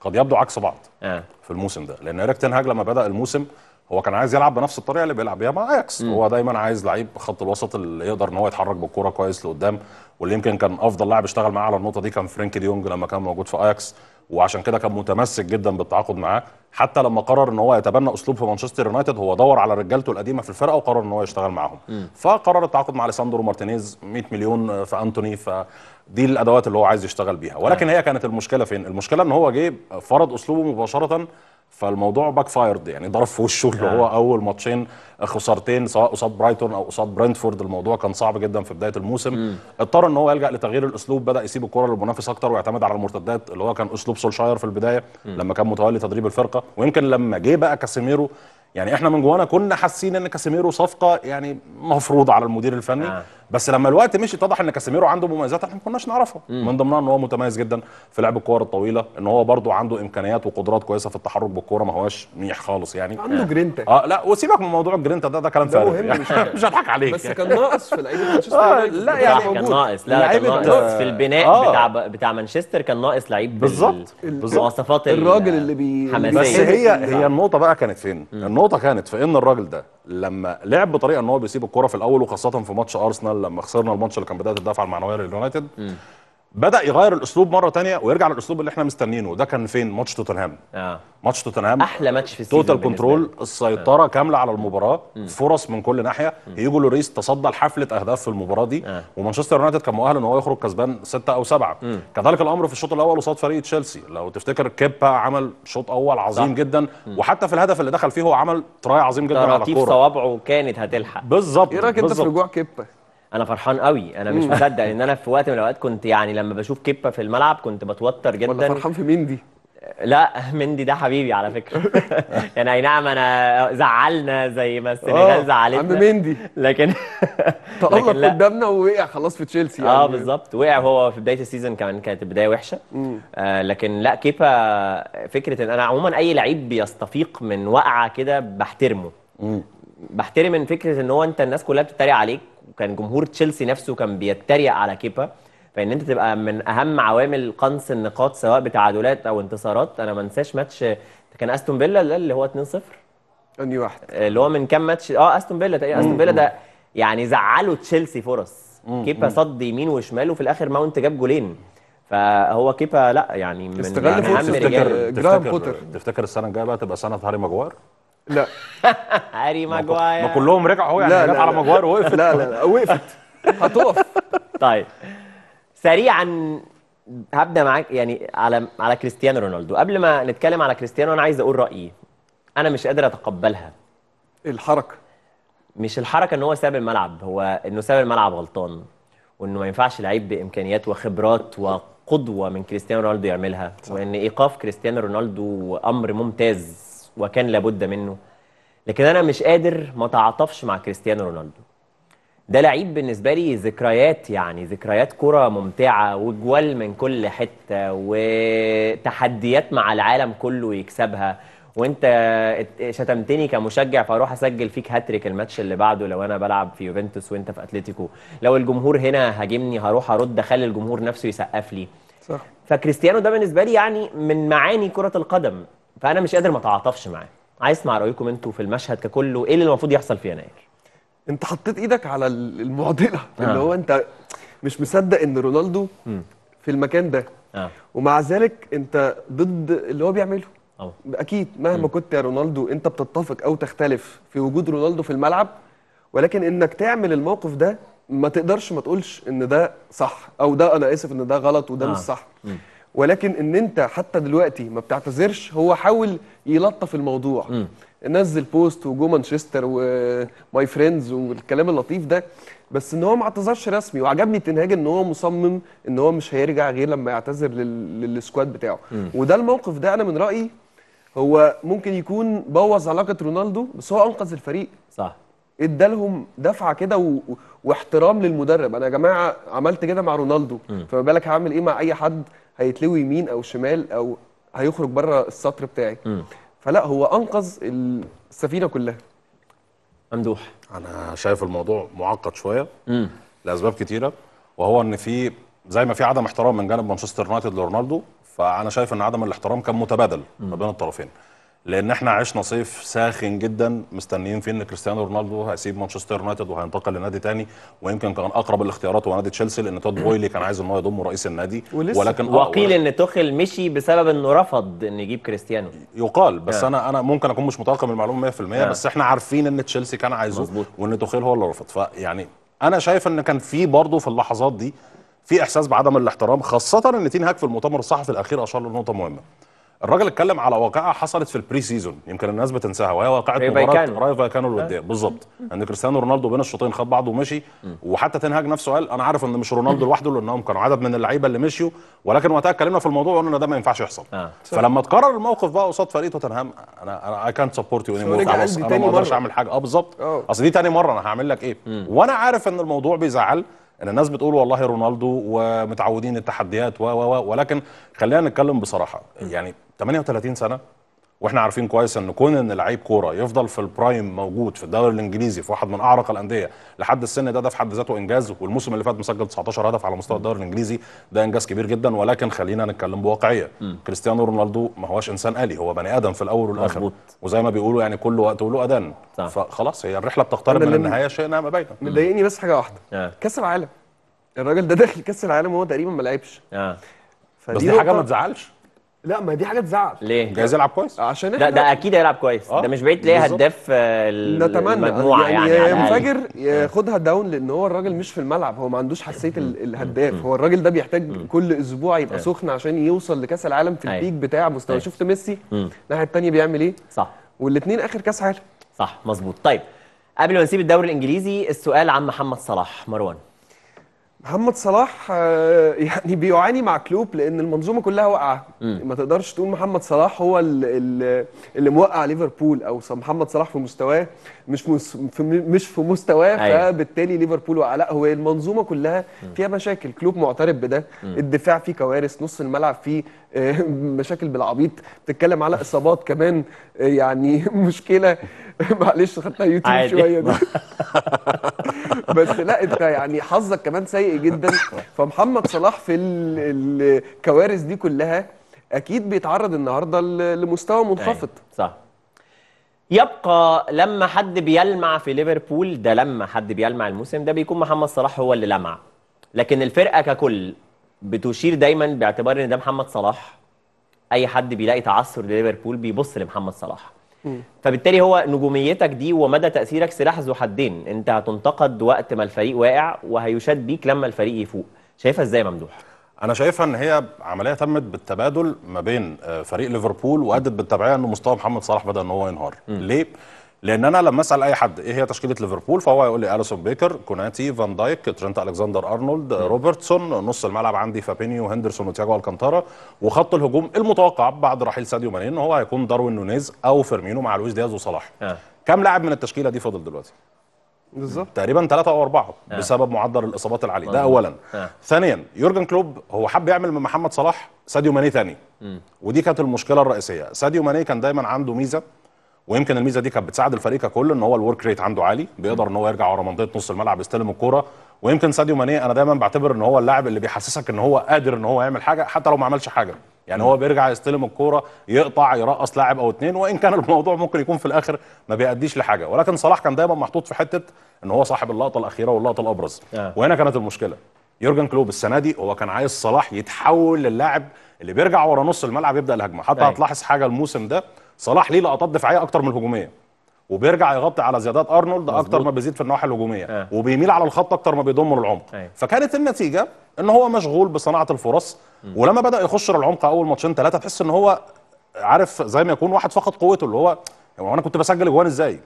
قد يبدو عكس بعض آه. في الموسم ده لان اريك تنهاج لما بدا الموسم هو كان عايز يلعب بنفس الطريقه اللي بيلعب بيها مع اياكس هو دايما عايز لعيب خط الوسط اللي يقدر ان هو يتحرك بالكوره كويس لقدام واللي يمكن كان افضل لاعب اشتغل معاه على النقطه دي كان فرانك ديونج لما كان موجود في اياكس وعشان كده كان متمسك جدا بالتعاقد معاه حتى لما قرر ان هو يتبنى اسلوب في مانشستر يونايتد هو دور على رجالته القديمه في الفرقه وقرر ان هو يشتغل معاهم فقرر التعاقد مع اليساندرو مارتينيز 100 مليون في انتوني فدي الادوات اللي هو عايز يشتغل بيها ولكن هي كانت المشكله فين المشكله ان هو جه فرض اسلوبه مباشره فالموضوع باك فايرد يعني ضرب في وشه اللي هو آه. اول ماتشين خسارتين سواء قصاد برايتون او قصاد برنتفورد الموضوع كان صعب جدا في بدايه الموسم مم. اضطر ان هو يلجا لتغيير الاسلوب بدا يسيب الكره للمنافس اكتر ويعتمد على المرتدات اللي هو كان اسلوب سولشاير في البدايه مم. لما كان متولي تدريب الفرقه ويمكن لما جه بقى كاسيميرو يعني احنا من جوانا كنا حاسين ان كاسيميرو صفقه يعني مفروضه على المدير الفني آه. بس لما الوقت مشي اتضح ان كاسيميرو عنده مميزات احنا ما كناش نعرفها من ضمنها ان هو متميز جدا في لعب الكور الطويله ان هو برده عنده امكانيات وقدرات كويسه في التحرك بالكوره ما هواش منيح خالص يعني عنده آه. جرينتا اه لا وسيبك من موضوع الجرينتا ده ده كلام فارغ يعني مش هضحك عليك بس كان ناقص في لعيبه مانشستر آه لا يعني كان ناقص لا كان ناقص في البناء آه بتاع بتاع مانشستر كان ناقص لعيب بالظبط بالظبط الراجل اللي بي بس هي هي النقطه بقى كانت فين؟ النقطه كانت في ان الراجل ده لما لعب بطريقه ان هو بيسيب الكوره في الاول وخاصه في ماتش ارسنال لما خسرنا الماتش اللي كان بدايه الدفعه المعنويه لليونايتد بدا يغير الاسلوب مره تانية ويرجع للاسلوب اللي احنا مستنينه ده كان فين ماتش توتنهام آه. ماتش توتنهام احلى ماتش في السيزون توتال كنترول آه. السيطره آه. كامله على المباراه مم. فرص من كل ناحيه هيجو لوريس تصدى لحفله اهداف في المباراه دي آه. ومانشستر يونايتد كان مؤهل ان هو يخرج كسبان ستة او سبعة مم. كذلك الامر في الشوط الاول قصاد فريق تشيلسي لو تفتكر كيبا عمل شوط اول عظيم صح. جدا مم. وحتى في الهدف اللي دخل فيه هو عمل تراي عظيم جدا على الكوره صوابعه كانت هتلحق بالظبط ايه رايك انت في رجوع كيبا انا فرحان قوي انا مش مصدق ان انا في وقت من الاوقات كنت يعني لما بشوف كيبا في الملعب كنت بتوتر جدا ولا فرحان في مندي لا مندي ده حبيبي على فكره يعني اي نعم انا زعلنا زي ما السنغال آه، زعلتنا عم مندي لكن تألق قدامنا ووقع خلاص في تشيلسي يعني. اه بالظبط وقع هو في بدايه السيزون كمان كانت البدايه وحشه آه لكن لا كيبا فكره ان انا عموما اي لعيب بيستفيق من وقعه كده بحترمه بحترم ان فكره ان هو انت الناس كلها بتتريق عليك وكان جمهور تشيلسي نفسه كان بيتريق على كيبا فان انت تبقى من اهم عوامل قنص النقاط سواء بتعادلات او انتصارات انا ما انساش ماتش كان استون فيلا اللي هو 2-0 اني واحد اللي هو من كام ماتش اه استون فيلا تقريبا استون فيلا ده يعني زعلوا تشيلسي فرص كيبا صد يمين وشمال وفي الاخر ماونت جاب جولين فهو كيبا لا يعني من استغل يعني فرصه تفتكر جرام بوتر تفتكر السنه الجايه بقى تبقى سنه هاري ماجوار لا هاري ماجواير ما كلهم رجعوا اهو يعني لا لا على ماجواير وقفت لا, لا وقفت هتقف طيب سريعا هبدا معاك يعني على على كريستيانو رونالدو قبل ما نتكلم على كريستيانو انا عايز اقول رايي انا مش قادر اتقبلها الحركه مش الحركه ان هو ساب الملعب هو انه ساب الملعب غلطان وانه ما ينفعش لعيب بامكانيات وخبرات وقدوه من كريستيانو رونالدو يعملها صح. وان ايقاف كريستيانو رونالدو امر ممتاز وكان لابد منه لكن انا مش قادر ما تعاطفش مع كريستيانو رونالدو ده لعيب بالنسبه لي ذكريات يعني ذكريات كره ممتعه وجوال من كل حته وتحديات مع العالم كله يكسبها وانت شتمتني كمشجع فاروح اسجل فيك هاتريك الماتش اللي بعده لو انا بلعب في يوفنتوس وانت في اتلتيكو لو الجمهور هنا هاجمني هروح ارد اخلي الجمهور نفسه يسقف لي صح فكريستيانو ده بالنسبه لي يعني من معاني كره القدم فانا مش قادر ما اتعاطفش معاه عايز اسمع رايكم انتوا في المشهد ككله ايه اللي المفروض يحصل في يناير انت حطيت ايدك على المعضله آه. اللي هو انت مش مصدق ان رونالدو م. في المكان ده آه. ومع ذلك انت ضد اللي هو بيعمله أوه. اكيد مهما م. كنت يا رونالدو انت بتتفق او تختلف في وجود رونالدو في الملعب ولكن انك تعمل الموقف ده ما تقدرش ما تقولش ان ده صح او ده انا اسف ان ده غلط وده آه. مش صح م. ولكن ان انت حتى دلوقتي ما بتعتذرش هو حاول يلطف الموضوع م. نزل بوست وجو مانشستر وماي فريندز والكلام اللطيف ده بس ان هو ما اعتذرش رسمي وعجبني تنهاج ان هو مصمم ان هو مش هيرجع غير لما يعتذر للسكواد بتاعه م. وده الموقف ده انا من رايي هو ممكن يكون بوظ علاقه رونالدو بس هو انقذ الفريق صح ادالهم دفعه كده و... واحترام للمدرب انا يا جماعه عملت كده مع رونالدو م. فما بالك هعمل ايه مع اي حد هيتلوي يمين او شمال او هيخرج بره السطر بتاعي م. فلا هو انقذ السفينه كلها ممدوح انا شايف الموضوع معقد شويه م. لاسباب كتيره وهو ان في زي ما في عدم احترام من جانب مانشستر يونايتد لرونالدو فانا شايف ان عدم الاحترام كان متبادل ما بين الطرفين لان احنا عشنا صيف ساخن جدا مستنيين فيه ان كريستيانو رونالدو هيسيب مانشستر يونايتد وهينتقل لنادي تاني ويمكن كان اقرب الاختيارات هو نادي تشيلسي لان تود بويلي كان عايز ان هو يضمه رئيس النادي ولسه ولكن آه، وقيل ان توخل مشي بسبب انه رفض ان يجيب كريستيانو يقال بس آه. انا انا ممكن اكون مش متوقع من المعلومه 100% آه. بس احنا عارفين ان تشيلسي كان عايزه مزبوط. وان توخيل هو اللي رفض فيعني انا شايف ان كان في برضه في اللحظات دي في احساس بعدم الاحترام خاصه ان تين هاج في المؤتمر الصحفي الاخير اشار لنقطه مهمه الراجل اتكلم على واقعه حصلت في البري سيزون يمكن الناس بتنساها وهي واقعه مباراه راي فايكانو الوديه بالظبط ان يعني كريستيانو رونالدو بين الشوطين خد بعضه ومشي وحتى تنهاج نفسه قال انا عارف ان مش رونالدو لوحده لانهم كانوا عدد من اللعيبه اللي مشيوا ولكن وقتها اتكلمنا في الموضوع وقلنا ده ما ينفعش يحصل آه. فلما اتكرر الموقف بقى قصاد فريق توتنهام انا انا اي كانت سبورت يو خلاص انا ما اقدرش اعمل حاجه اه بالظبط آه. اصل دي تاني مره انا هعمل لك ايه وانا عارف ان الموضوع بيزعل ان الناس بتقول والله رونالدو ومتعودين التحديات و و ولكن خلينا نتكلم بصراحه يعني 38 سنه واحنا عارفين كويس ان كون ان لعيب كوره يفضل في البرايم موجود في الدوري الانجليزي في واحد من اعرق الانديه لحد السن ده ده في حد ذاته انجاز والموسم اللي فات مسجل 19 هدف على مستوى الدوري الانجليزي ده انجاز كبير جدا ولكن خلينا نتكلم بواقعيه كريستيانو رونالدو ما هواش انسان الي هو بني ادم في الاول والاخر مزبوط. وزي ما بيقولوا يعني كل وقت وله اذان فخلاص هي الرحله بتقترب من النهايه شئنا نعم، ما بينا مضايقني بس حاجه واحده كاس العالم الراجل ده داخل كاس العالم وهو تقريبا ما لعبش بس دي حاجه ما تزعلش لا ما دي حاجه تزعل ليه؟ جايز يلعب كويس آه، عشان احنا ده, ده اكيد هيلعب كويس آه. ده مش بعيد ليه هداف آه، نتمنى المجموعه يعني, يعني, يعني مفاجر ياخدها آه. داون لان هو الراجل مش في الملعب هو ما عندوش حساسيه الهداف هو الراجل ده بيحتاج كل اسبوع يبقى سخن عشان يوصل لكاس العالم في البيك أيوه. بتاع مستوى أيوه. شفت ميسي الناحيه الثانيه بيعمل ايه؟ صح والاثنين اخر كاس عالم صح مظبوط طيب قبل ما نسيب الدوري الانجليزي السؤال عن محمد صلاح مروان محمد صلاح آه، يعني بيعاني مع كلوب لان المنظومه كلها واقعه ما تقدرش تقول محمد صلاح هو اللي موقع ليفربول او محمد صلاح في مستواه مش في مش في مستواه أيوة. فبالتالي ليفربول لا هو المنظومه كلها فيها مشاكل كلوب معترف بده الدفاع فيه كوارث نص الملعب فيه آه، مشاكل بالعبيط بتتكلم على اصابات كمان آه، يعني مشكله معلش خدتها يوتيوب شويه دي بس لا انت يعني حظك كمان سيء جدا فمحمد صلاح في الكوارث دي كلها اكيد بيتعرض النهارده لمستوى أيوه. منخفض صح يبقى لما حد بيلمع في ليفربول ده لما حد بيلمع الموسم ده بيكون محمد صلاح هو اللي لمع لكن الفرقه ككل بتشير دايما باعتبار ان ده محمد صلاح اي حد بيلاقي تعثر لليفربول بيبص لمحمد صلاح فبالتالي هو نجوميتك دي ومدى تاثيرك سلاح ذو حدين انت هتنتقد وقت ما الفريق واقع وهيشاد بيك لما الفريق يفوق شايفها ازاي ممدوح انا شايفها ان هي عمليه تمت بالتبادل ما بين آه، فريق ليفربول وادت بالتبعيه ان مستوى محمد صلاح بدا ان هو ينهار م. ليه لان انا لما اسال اي حد ايه هي تشكيله ليفربول فهو هيقول لي اليسون بيكر كوناتي فان دايك ترينت الكسندر ارنولد م. روبرتسون نص الملعب عندي فابينيو هندرسون وتياجو الكانتارا وخط الهجوم المتوقع بعد رحيل ساديو ماني ان هو هيكون داروين نونيز او فيرمينو مع لويس دياز وصلاح آه. كم لاعب من التشكيله دي فاضل دلوقتي بالظبط تقريبا ثلاثة او اربعه آه. بسبب معدل الاصابات العالي ده آه. اولا آه. ثانيا يورجن كلوب هو حب يعمل من محمد صلاح ساديو ماني ثاني ودي كانت المشكله الرئيسيه ساديو ماني كان دايما عنده ميزه ويمكن الميزه دي كانت بتساعد الفريق ككل ان هو الورك ريت عنده عالي بيقدر ان هو يرجع ورا منطقه نص الملعب يستلم الكوره ويمكن ساديو ماني انا دايما بعتبر ان هو اللاعب اللي بيحسسك ان هو قادر ان هو يعمل حاجه حتى لو ما عملش حاجه يعني هو بيرجع يستلم الكوره يقطع يرقص لاعب او اتنين وان كان الموضوع ممكن يكون في الاخر ما بيأديش لحاجه ولكن صلاح كان دايما محطوط في حته ان هو صاحب اللقطه الاخيره واللقطه الابرز آه. وهنا كانت المشكله يورجن كلوب السنه دي هو كان عايز صلاح يتحول للاعب اللي بيرجع ورا نص الملعب يبدا الهجمه حتى أيوة. هتلاحظ حاجه الموسم ده صلاح ليه لقطات دفاعيه اكتر من الهجوميه وبيرجع يغطي على زيادات ارنولد مزبوط. اكتر ما بيزيد في النواحي الهجوميه آه. وبيميل على الخط اكتر ما بيضم للعمق آه. فكانت النتيجه ان هو مشغول بصناعه الفرص م. ولما بدا يخش للعمق اول ماتشين ثلاثه تحس ان هو عارف زي ما يكون واحد فقد قوته اللي هو يعني انا كنت بسجل اجوان ازاي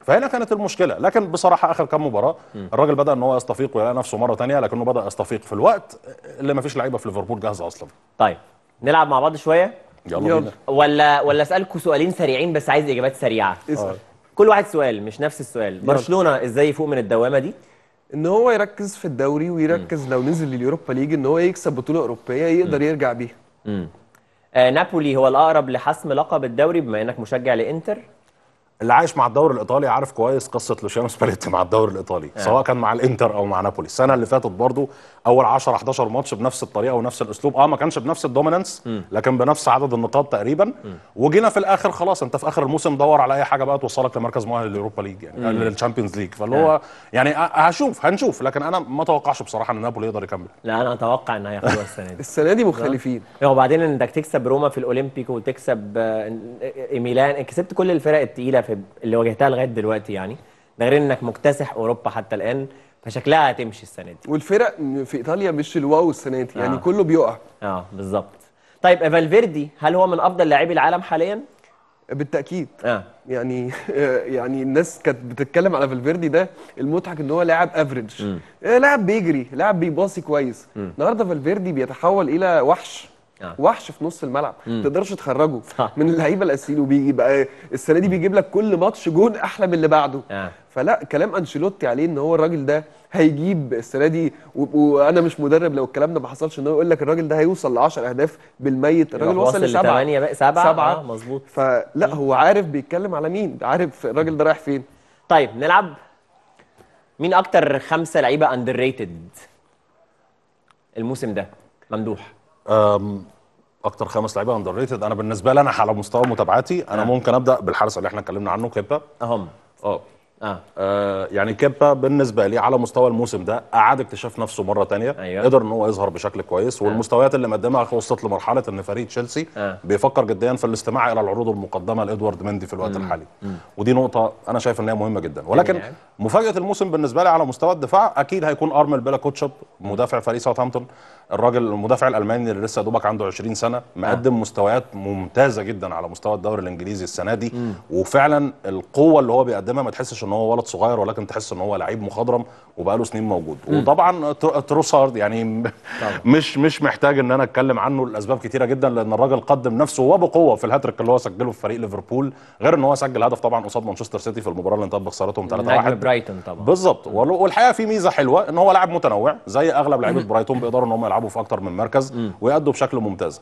فهنا كانت المشكله لكن بصراحه اخر كام مباراه الراجل بدا ان هو يستفيق ويلاقي نفسه مره ثانيه لكنه بدا يستفيق في الوقت اللي ما فيش لعيبه في ليفربول جاهزه اصلا طيب نلعب مع بعض شويه يلا يلا. ولا ولا اسالكم سؤالين سريعين بس عايز اجابات سريعه كل واحد سؤال مش نفس السؤال برشلونه ازاي يفوق من الدوامه دي ان هو يركز في الدوري ويركز لو نزل لليوروبا ليج ان هو يكسب بطوله اوروبيه يقدر يرجع بيها آه نابولي هو الاقرب لحسم لقب الدوري بما انك مشجع لانتر اللي عايش مع الدوري الايطالي عارف كويس قصه لوشيانو سباليتي مع الدوري الايطالي آه. سواء كان مع الانتر او مع نابولي السنه اللي فاتت برضو اول 10 11 ماتش بنفس الطريقه ونفس الاسلوب اه ما كانش بنفس الدومينانس لكن بنفس عدد النقاط تقريبا م. وجينا في الاخر خلاص انت في اخر الموسم دور على اي حاجه بقى توصلك لمركز مؤهل لليوروبا ليج يعني للتشامبيونز ليج فاللي آه. هو آه. يعني هشوف هنشوف لكن انا ما اتوقعش بصراحه ان نابولي يقدر يكمل لا انا اتوقع ان هياخدوها السنه دي السنه دي مختلفين آه. وبعدين انك تكسب روما في الاولمبيكو وتكسب آه، ميلان كسبت كل الفرق الثقيله في اللي واجهتها لغايه دلوقتي يعني ده غير انك مكتسح اوروبا حتى الان فشكلها هتمشي السنه دي والفرق في ايطاليا مش الواو السنه دي يعني آه. كله بيقع اه بالظبط طيب فالفيردي هل هو من افضل لاعبي العالم حاليا بالتاكيد آه. يعني يعني الناس كانت بتتكلم على فالفيردي ده المضحك ان هو لاعب افريج آه، لاعب بيجري لاعب بيباصي كويس النهارده فالفيردي بيتحول الى وحش آه. وحش في نص الملعب ما تقدرش تخرجه صح. من اللعيبه الاساسيين بقى السنه دي بيجيب لك كل ماتش جون احلى من اللي بعده آه. فلا كلام انشيلوتي عليه ان هو الراجل ده هيجيب السنه دي وانا مش مدرب لو الكلام ده ما حصلش ان هو يقول لك الراجل ده هيوصل ل 10 اهداف بالميت الراجل وصل لسبعه 8 بقى 7 7 آه مظبوط فلا هو عارف بيتكلم على مين عارف الراجل ده رايح فين طيب نلعب مين اكتر خمسه لعيبه اندر ريتد الموسم ده ممدوح اكتر خمس لعيبه اندر ريتد انا بالنسبه لي انا على مستوى متابعتي انا أه. ممكن ابدا بالحارس اللي احنا اتكلمنا عنه كيبا اهم اه آه. آه يعني كيبا بالنسبه لي على مستوى الموسم ده اعاد اكتشاف نفسه مره ثانيه أيوة. قدر ان هو يظهر بشكل كويس آه. والمستويات اللي قدمها وصلت لمرحله ان فريق تشيلسي آه. بيفكر جديا في الاستماع الى العروض المقدمه لادوارد مندي في الوقت مم. الحالي مم. ودي نقطه انا شايف ان هي مهمه جدا ولكن يعني. مفاجاه الموسم بالنسبه لي على مستوى الدفاع اكيد هيكون ارمل بلا كوتشب مدافع فريق ساوثهامبتون الراجل المدافع الالماني اللي لسه دوبك عنده 20 سنه آه. مقدم مستويات ممتازه جدا على مستوى الدوري الانجليزي السنه دي مم. وفعلا القوه اللي هو بيقدمها ما تحسش ان هو ولد صغير ولكن تحس ان هو لعيب مخضرم وبقاله سنين موجود مم. وطبعا تروسارد يعني طبعا. مش مش محتاج ان انا اتكلم عنه لاسباب كتيره جدا لان الراجل قدم نفسه وبقوه في الهاتريك اللي هو سجله في فريق ليفربول غير ان هو سجل هدف طبعا قصاد مانشستر سيتي في المباراه اللي انتهت خسارتهم 3-1 برايتون طبعا بالظبط والحقيقه في ميزه حلوه ان هو لاعب متنوع زي اغلب لعيبه برايتون بيقدروا ان هم يلعبوا في اكتر من مركز ويأدوا بشكل ممتاز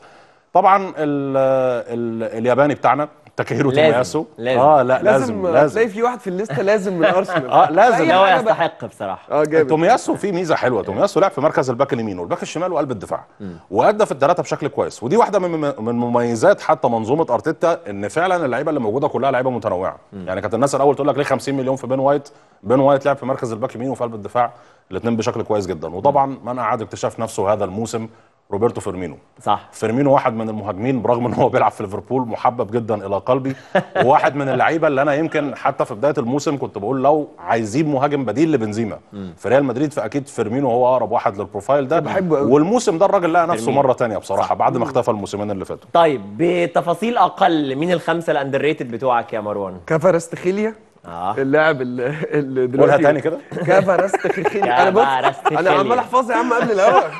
طبعا الـ الـ الياباني بتاعنا تاكاهيرو تومياسو لازم اه لا لازم لازم تلاقي في واحد في الليسته لازم من ارسنال اه لازم هو يستحق بصراحه اه تومياسو في ميزه حلوه تومياسو لعب في مركز الباك اليمين والباك الشمال وقلب الدفاع وادى في الثلاثه بشكل كويس ودي واحده من من مميزات حتى منظومه ارتيتا ان فعلا اللعيبه اللي موجوده كلها لعيبه متنوعه يعني كانت الناس الاول تقول لك ليه 50 مليون في بين وايت بين وايت لعب في مركز الباك اليمين وفي قلب الدفاع الاثنين بشكل كويس جدا وطبعا منع عاد اكتشاف نفسه هذا الموسم روبرتو فيرمينو صح فيرمينو واحد من المهاجمين برغم ان هو بيلعب في ليفربول محبب جدا الى قلبي وواحد من اللعيبه اللي انا يمكن حتى في بدايه الموسم كنت بقول لو عايزين مهاجم بديل لبنزيما في ريال مدريد فاكيد فيرمينو هو اقرب واحد للبروفايل ده بحبه والموسم ده الراجل لقى نفسه مره ثانيه بصراحه صح. بعد ما اختفى الموسمين اللي فاتوا طيب بتفاصيل اقل مين الخمسه الاندر ريتد بتوعك يا مروان كفرستخيليا اه اللاعب اللي دلوقتي قولها تاني كده كفارستخيليا انا بص انا عمال احفظ يا عم قبل الاول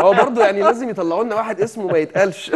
هو برضه يعني لازم يطلعوا لنا واحد اسمه ما يتقالش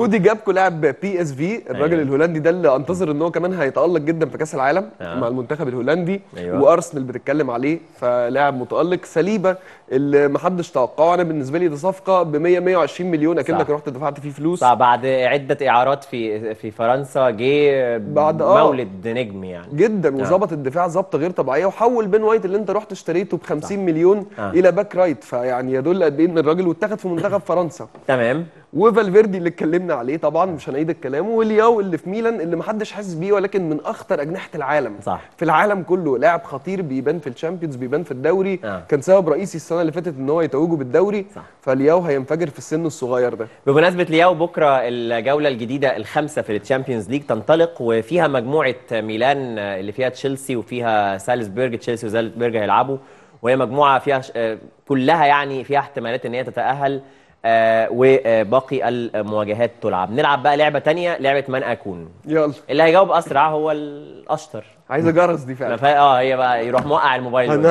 كودي جابكو لاعب بي اس في الراجل أيوة. الهولندي ده اللي انتظر ان هو كمان هيتالق جدا في كاس العالم آه. مع المنتخب الهولندي أيوة. وارسنال بتتكلم عليه فلاعب متالق سليبه اللي ما حدش توقعه انا بالنسبه لي دي صفقه ب 100 120 مليون اكنك رحت دفعت فيه فلوس صح بعد عده اعارات في في فرنسا جه بعد آه. مولد نجم يعني جدا آه. وظبط الدفاع ظبطه غير طبيعيه وحول بين وايت اللي انت رحت اشتريته ب 50 مليون آه. الى باك رايت فيعني يدل قد ايه ان الراجل واتخذ في منتخب فرنسا تمام وفالفيردي اللي اتكلمنا عليه طبعا مش هنعيد الكلام والياو اللي في ميلان اللي محدش حاسس بيه ولكن من اخطر اجنحه العالم صح. في العالم كله لاعب خطير بيبان في الشامبيونز بيبان في الدوري آه. كان سبب رئيسي السنه اللي فاتت ان هو يتوجوا بالدوري صح. فالياو هينفجر في السن الصغير ده بمناسبه لياو بكره الجوله الجديده الخامسه في الشامبيونز ليج تنطلق وفيها مجموعه ميلان اللي فيها تشيلسي وفيها سالزبرج تشيلسي وسالزبرج هيلعبوا وهي مجموعه فيها آه، كلها يعني فيها احتمالات ان هي تتاهل آه، وباقي المواجهات تلعب نلعب بقى لعبه تانية لعبه من اكون يلا اللي هيجاوب اسرع هو الاشطر عايزه جرس دي فعلا اه هي بقى يروح موقع الموبايل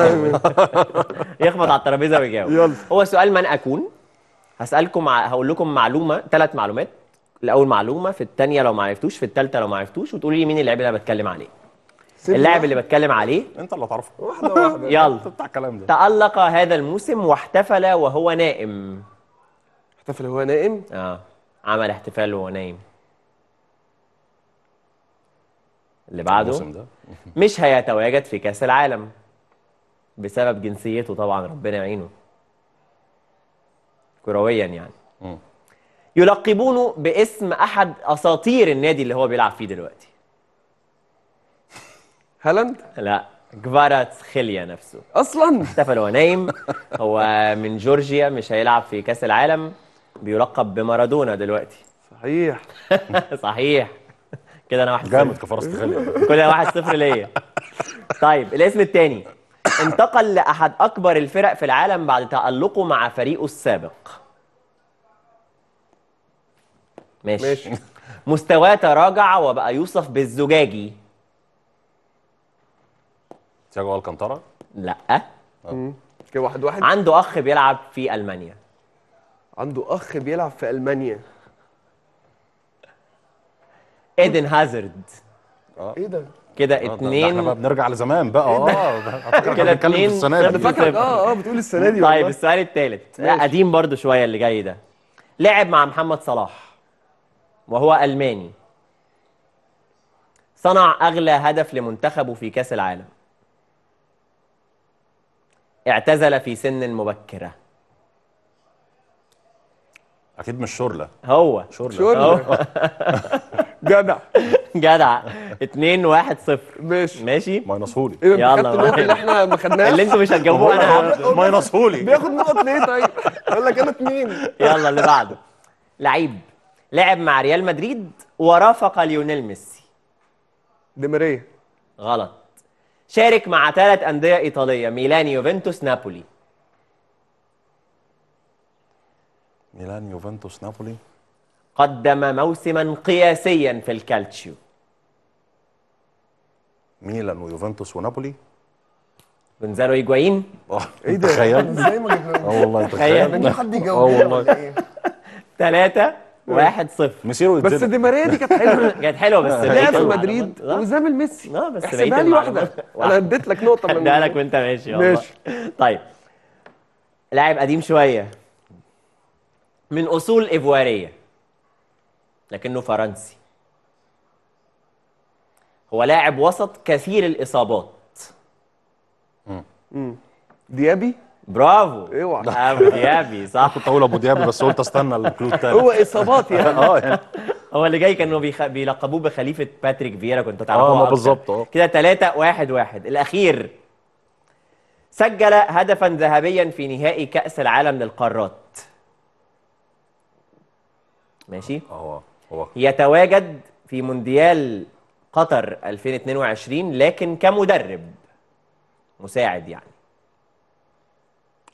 يخبط على الترابيزه ويجاوب يلا هو سؤال من اكون هسالكم هقول لكم معلومه ثلاث معلومات الاول معلومه في الثانيه لو ما عرفتوش في الثالثه لو ما عرفتوش وتقولوا لي مين اللاعب اللي انا بتكلم عليه اللاعب اللي بتكلم عليه انت اللي هتعرفه واحده واحده يلا بتاع الكلام ده تألق هذا الموسم واحتفل وهو نائم احتفل وهو نائم اه عمل احتفال وهو نايم اللي الموسم بعده ده مش هيتواجد في كأس العالم بسبب جنسيته طبعا ربنا يعينه كرويا يعني م. يلقبونه باسم احد اساطير النادي اللي هو بيلعب فيه دلوقتي هالاند لا جفاراتس خيليا نفسه اصلا احتفل وهو نايم هو من جورجيا مش هيلعب في كاس العالم بيلقب بمارادونا دلوقتي صحيح صحيح كده انا واحد جامد كفرس خلق كل واحد صفر ليا طيب الاسم الثاني انتقل لاحد اكبر الفرق في العالم بعد تالقه مع فريقه السابق ماشي, ماشي. مستواه تراجع وبقى يوصف بالزجاجي تياجو الكانتارا لا كده واحد واحد عنده اخ بيلعب في المانيا عنده اخ بيلعب في المانيا ايدن هازارد اه ايه ده كده آه، اتنين احنا بقى بنرجع لزمان بقى إيه اه كده بنتكلم في اتنين السنه انا فاكر فاكرك طيب. اه اه بتقول السنه دي طيب السؤال الثالث لا قديم برضو شويه اللي جاي ده لعب مع محمد صلاح وهو الماني صنع اغلى هدف لمنتخبه في كاس العالم اعتزل في سن مبكره اكيد مش شورله هو شورله شورله جدع جدع 2 1 0 ماشي ماشي ماينصهولي ايه يلا اللي احنا ما خدناش اللي انتوا مش هتجاوبوه انا هاخده ماينصهولي بياخد نقط ليه طيب؟ اقول لك انا اثنين يلا اللي بعده لعيب لعب مع ريال مدريد ورافق ليونيل ميسي ديماريا غلط شارك مع ثلاث انديه ايطاليه ميلان يوفنتوس نابولي ميلان يوفنتوس نابولي قدم موسما قياسيا في الكالتشيو ميلان ويوفنتوس ونابولي جونزالو هيجوايين ايه ده تخيل ازاي ما جبناش اه والله تخيل يعني حد يجاوب اه والله يعني إيه؟ ثلاثة واحد صفر مسيرو بس دي ماريا دي كانت حلوه كانت حلوه بس لعب في مدريد وزامل ميسي اه بس بقيت لي واحده انا اديت لك نقطه من اديها لك وانت ماشي ماشي طيب لاعب قديم شويه من أصول إيفوارية لكنه فرنسي هو لاعب وسط كثير الإصابات ديابي برافو اوعى إيوه. آه، ابو ديابي صح كنت اقول ابو ديابي بس قلت استنى الكلو تاني هو اصابات يعني آه،, اه يعني هو اللي جاي كانوا بيخ... بيلقبوه بخليفه باتريك فييرا كنت تعرفوه اه بالظبط اه كده 3 1 1 الاخير سجل هدفا ذهبيا في نهائي كاس العالم للقارات ماشي اه هو يتواجد في مونديال قطر 2022 لكن كمدرب مساعد يعني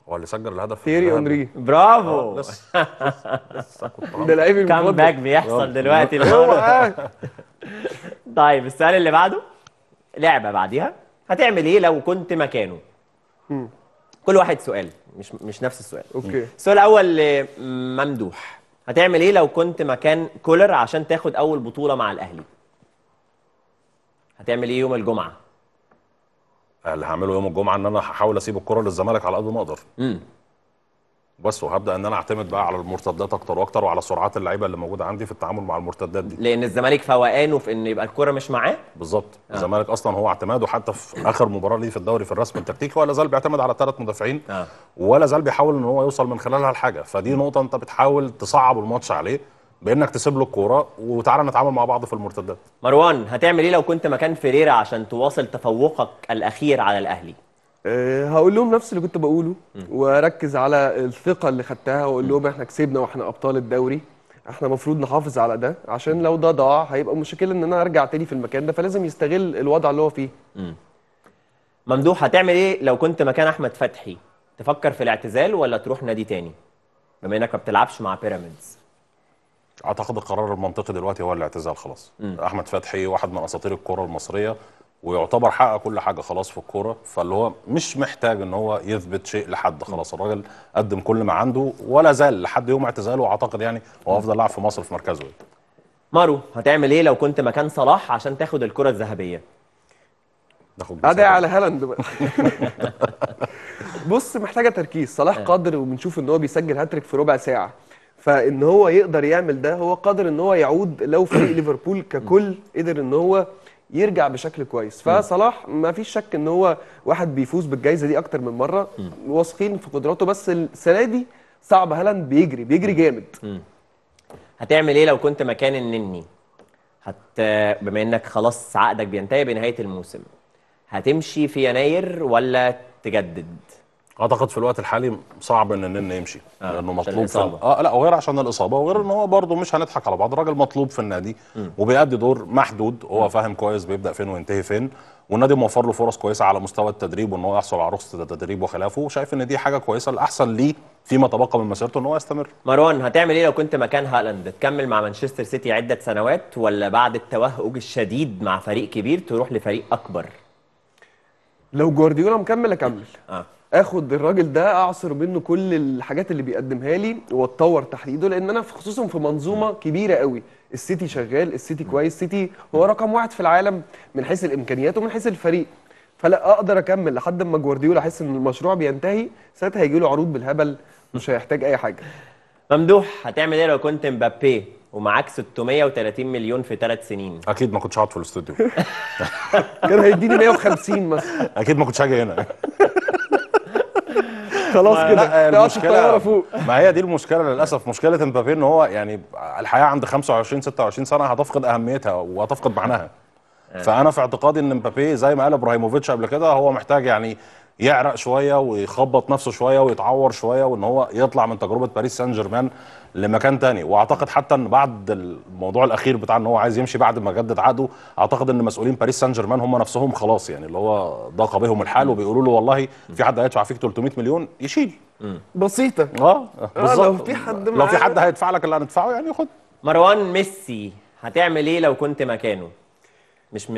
هو اللي سجل الهدف تيري اونري برافو آه، ده لعيب كام باك بيحصل دلوقتي آه. طيب السؤال اللي بعده لعبه بعديها هتعمل ايه لو كنت مكانه كل واحد سؤال مش مش نفس السؤال اوكي السؤال الاول ممدوح هتعمل ايه لو كنت مكان كولر عشان تاخد اول بطوله مع الاهلي هتعمل ايه يوم الجمعه اللي هعمله يوم الجمعه ان انا هحاول اسيب الكره للزمالك على قد ما اقدر امم بس وهبدا ان انا اعتمد بقى على المرتدات اكتر واكتر وعلى سرعات اللعيبه اللي موجوده عندي في التعامل مع المرتدات دي لان الزمالك فوقانه في ان يبقى الكره مش معاه بالظبط آه. الزمالك اصلا هو اعتماده حتى في اخر مباراه ليه في الدوري في الرسم التكتيكي ولا زال بيعتمد على ثلاث مدافعين آه. ولا زال بيحاول ان هو يوصل من خلالها لحاجه فدي نقطه انت بتحاول تصعب الماتش عليه بانك تسيب له الكوره وتعالى نتعامل مع بعض في المرتدات مروان هتعمل ايه لو كنت مكان فيريرا عشان تواصل تفوقك الاخير على الاهلي آه، هقول لهم نفس اللي كنت بقوله واركز على الثقه اللي خدتها واقول لهم احنا كسبنا واحنا ابطال الدوري احنا المفروض نحافظ على ده عشان لو ده ضاع هيبقى مشكله ان انا ارجع تاني في المكان ده فلازم يستغل الوضع اللي هو فيه ممدوح هتعمل ايه لو كنت مكان احمد فتحي تفكر في الاعتزال ولا تروح نادي تاني بما انك ما بتلعبش مع بيراميدز اعتقد القرار المنطقي دلوقتي هو الاعتزال خلاص احمد فتحي واحد من اساطير الكره المصريه ويعتبر حقق كل حاجه خلاص في الكوره فاللي هو مش محتاج ان هو يثبت شيء لحد خلاص الراجل قدم كل ما عنده ولا زال لحد يوم اعتزاله اعتقد يعني هو افضل لاعب في مصر في مركزه يعني. مارو هتعمل ايه لو كنت مكان صلاح عشان تاخد الكره الذهبيه ادعي على هالاند بقى بص محتاجه تركيز صلاح آه. قادر وبنشوف ان هو بيسجل هاتريك في ربع ساعه فان هو يقدر يعمل ده هو قادر ان هو يعود لو فريق ليفربول ككل قدر ان هو يرجع بشكل كويس فصلاح ما فيش شك ان هو واحد بيفوز بالجائزه دي اكتر من مره واثقين في قدراته بس السنه دي صعب هالاند بيجري بيجري جامد هتعمل ايه لو كنت مكان النني هت بما انك خلاص عقدك بينتهي بنهايه الموسم هتمشي في يناير ولا تجدد اعتقد في الوقت الحالي صعب ان النن يمشي آه. لانه مطلوب في اه لا وغير عشان الاصابه وغير ان هو برضه مش هنضحك على بعض الراجل مطلوب في النادي وبيأدي دور محدود هو فاهم كويس بيبدا فين وينتهي فين والنادي موفر له فرص كويسه على مستوى التدريب وان هو يحصل على رخصه التدريب وخلافه وشايف ان دي حاجه كويسه الاحسن ليه فيما تبقى من مسيرته ان هو يستمر مروان هتعمل ايه لو كنت مكان هالاند تكمل مع مانشستر سيتي عده سنوات ولا بعد التوهج الشديد مع فريق كبير تروح لفريق اكبر لو جوارديولا مكمل اكمل آه. اخد الراجل ده اعصر منه كل الحاجات اللي بيقدمها لي واتطور تحديده لان انا خصوصا في منظومه كبيره قوي السيتي شغال السيتي كويس السيتي هو رقم واحد في العالم من حيث الامكانيات ومن حيث الفريق فلا اقدر اكمل لحد ما جوارديولا احس ان المشروع بينتهي ساعتها هيجي له عروض بالهبل مش هيحتاج اي حاجه ممدوح هتعمل ايه لو كنت مبابي ومعاك 630 مليون في ثلاث سنين اكيد ما كنتش هقعد في الاستوديو كان هيديني 150 مثلا اكيد ما كنتش هاجي هنا خلاص كده لا المشكله فوق ما هي دي المشكله للاسف مشكله امبابي ان هو يعني الحياه عند 25 26 سنه هتفقد اهميتها وهتفقد معناها آه. فانا في اعتقادي ان مبابي زي ما قال ابراهيموفيتش قبل كده هو محتاج يعني يعرق شويه ويخبط نفسه شويه ويتعور شويه وان هو يطلع من تجربه باريس سان جيرمان لمكان تاني واعتقد حتى ان بعد الموضوع الاخير بتاع ان هو عايز يمشي بعد ما جدد عقده اعتقد ان مسؤولين باريس سان جيرمان هم نفسهم خلاص يعني اللي هو ضاق بهم الحال وبيقولوا له والله في حد هيدفع فيك 300 مليون يشيل بسيطه آه،, اه بالظبط لو في حد لو في حد هيدفع لك اللي هندفعه يعني خد مروان ميسي هتعمل ايه لو كنت مكانه مش م...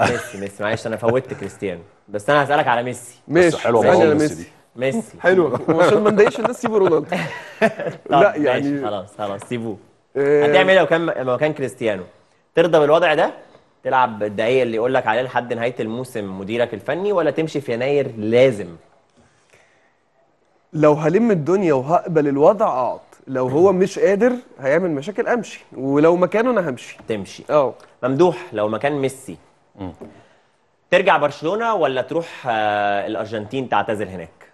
ميسي ميسي معلش انا فوتت كريستيانو بس انا هسالك على ميسي ماشي حلوه قوي ميسي ميسي حلوه عشان ما نضايقش الناس سيبوا رونالدو لا يعني خلاص خلاص سيبوه آه. هتعمل ايه لو كان لو كان كريستيانو ترضى بالوضع ده تلعب الدقيقه اللي يقول لك عليه لحد نهايه الموسم مديرك الفني ولا تمشي في يناير لازم لو هلم الدنيا وهقبل الوضع اقعد آه. لو هو مش قادر هيعمل مشاكل امشي ولو مكانه انا همشي تمشي اه ممدوح لو مكان ميسي ترجع برشلونه ولا تروح آه، الارجنتين تعتزل هناك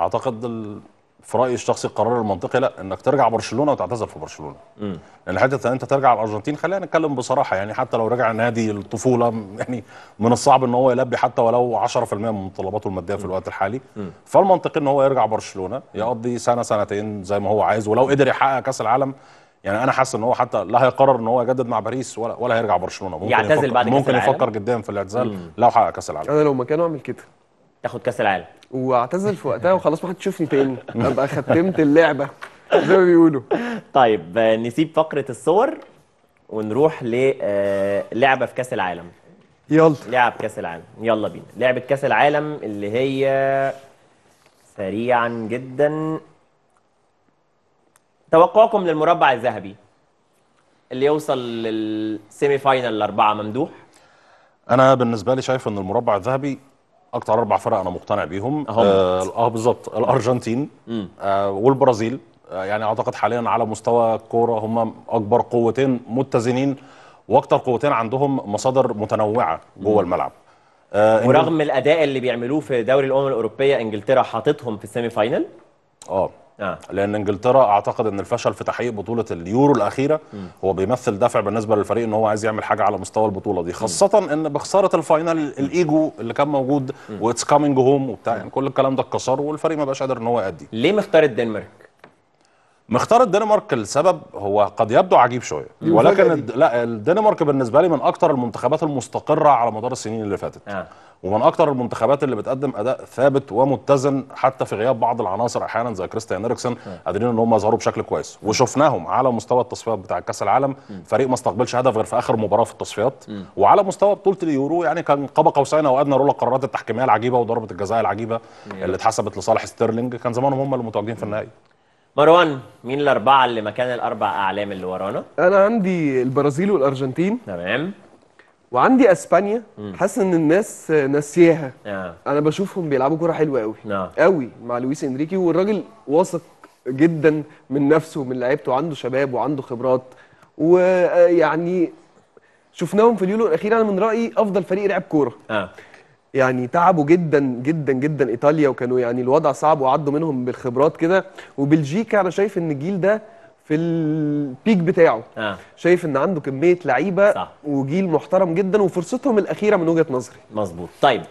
اعتقد ال... في رايي الشخصي القرار المنطقي لا انك ترجع برشلونه وتعتزل في برشلونه امم يعني لان حته ان انت ترجع الارجنتين خلينا نتكلم بصراحه يعني حتى لو رجع نادي الطفوله يعني من الصعب ان هو يلبي حتى ولو 10% من متطلباته الماديه في الوقت الحالي مم. فالمنطقي ان هو يرجع برشلونه يقضي سنه سنتين زي ما هو عايز ولو قدر يحقق كاس العالم يعني انا حاسس ان هو حتى لا هيقرر ان هو يجدد مع باريس ولا ولا هيرجع برشلونه ممكن يعتزل بعد ممكن كاس يفكر جدا في الاعتزال لو حقق كاس العالم انا لو مكانه اعمل كده تاخد كاس العالم واعتزل في وقتها وخلاص ما حدش يشوفني تاني ابقى ختمت اللعبه زي ما بيقولوا طيب نسيب فقره الصور ونروح للعبه آه، في كاس العالم يلا لعب كاس العالم يلا بينا لعبه كاس العالم اللي هي سريعا جدا توقعكم للمربع الذهبي اللي يوصل للسيمي فاينل الاربعه ممدوح انا بالنسبه لي شايف ان المربع الذهبي اكتر اربع فرق انا مقتنع بيهم آه،, اه, بالظبط الارجنتين آه والبرازيل آه يعني اعتقد حاليا على مستوى الكوره هم اكبر قوتين متزنين واكتر قوتين عندهم مصادر متنوعه جوه الملعب آه ورغم الاداء اللي بيعملوه في دوري الامم الاوروبيه انجلترا حاطتهم في السيمي فاينل اه آه. لان انجلترا اعتقد ان الفشل في تحقيق بطوله اليورو الاخيره م. هو بيمثل دافع بالنسبه للفريق ان هو عايز يعمل حاجه على مستوى البطوله دي خاصه م. ان بخساره الفاينل الايجو اللي كان موجود واتس كامينج هوم وبتاع يعني كل الكلام ده اتكسر والفريق ما بقاش قادر ان هو يأدي ليه مختار الدنمارك مختار الدنمارك لسبب هو قد يبدو عجيب شويه ولكن الد... لا الدنمارك بالنسبه لي من اكثر المنتخبات المستقره على مدار السنين اللي فاتت آه. ومن اكثر المنتخبات اللي بتقدم اداء ثابت ومتزن حتى في غياب بعض العناصر احيانا زي كريستيان اريكسن قادرين ان هم يظهروا بشكل كويس وشفناهم على مستوى التصفيات بتاع كاس العالم فريق ما استقبلش هدف غير في اخر مباراه في التصفيات وعلى مستوى بطوله اليورو يعني كان قاب قوسين او ادنى رول القرارات التحكيميه العجيبه وضربه الجزاء العجيبه اللي اتحسبت لصالح ستيرلينج كان زمانهم هم اللي متواجدين في النهائي مروان مين الاربعه اللي مكان الاربع اعلام اللي ورانا انا عندي البرازيل والارجنتين تمام وعندي اسبانيا حاسس ان الناس ناسياها آه. انا بشوفهم بيلعبوا كوره حلوه قوي قوي آه. مع لويس انريكي والراجل واثق جدا من نفسه ومن لعيبته وعنده شباب وعنده خبرات ويعني شفناهم في اليورو الاخير انا من رايي افضل فريق لعب كوره آه. يعني تعبوا جدا جدا جدا ايطاليا وكانوا يعني الوضع صعب وعدوا منهم بالخبرات كده وبلجيكا انا شايف ان الجيل ده في البيك بتاعه آه. شايف ان عنده كميه لعيبه صح. وجيل محترم جدا وفرصتهم الاخيره من وجهه نظري مظبوط طيب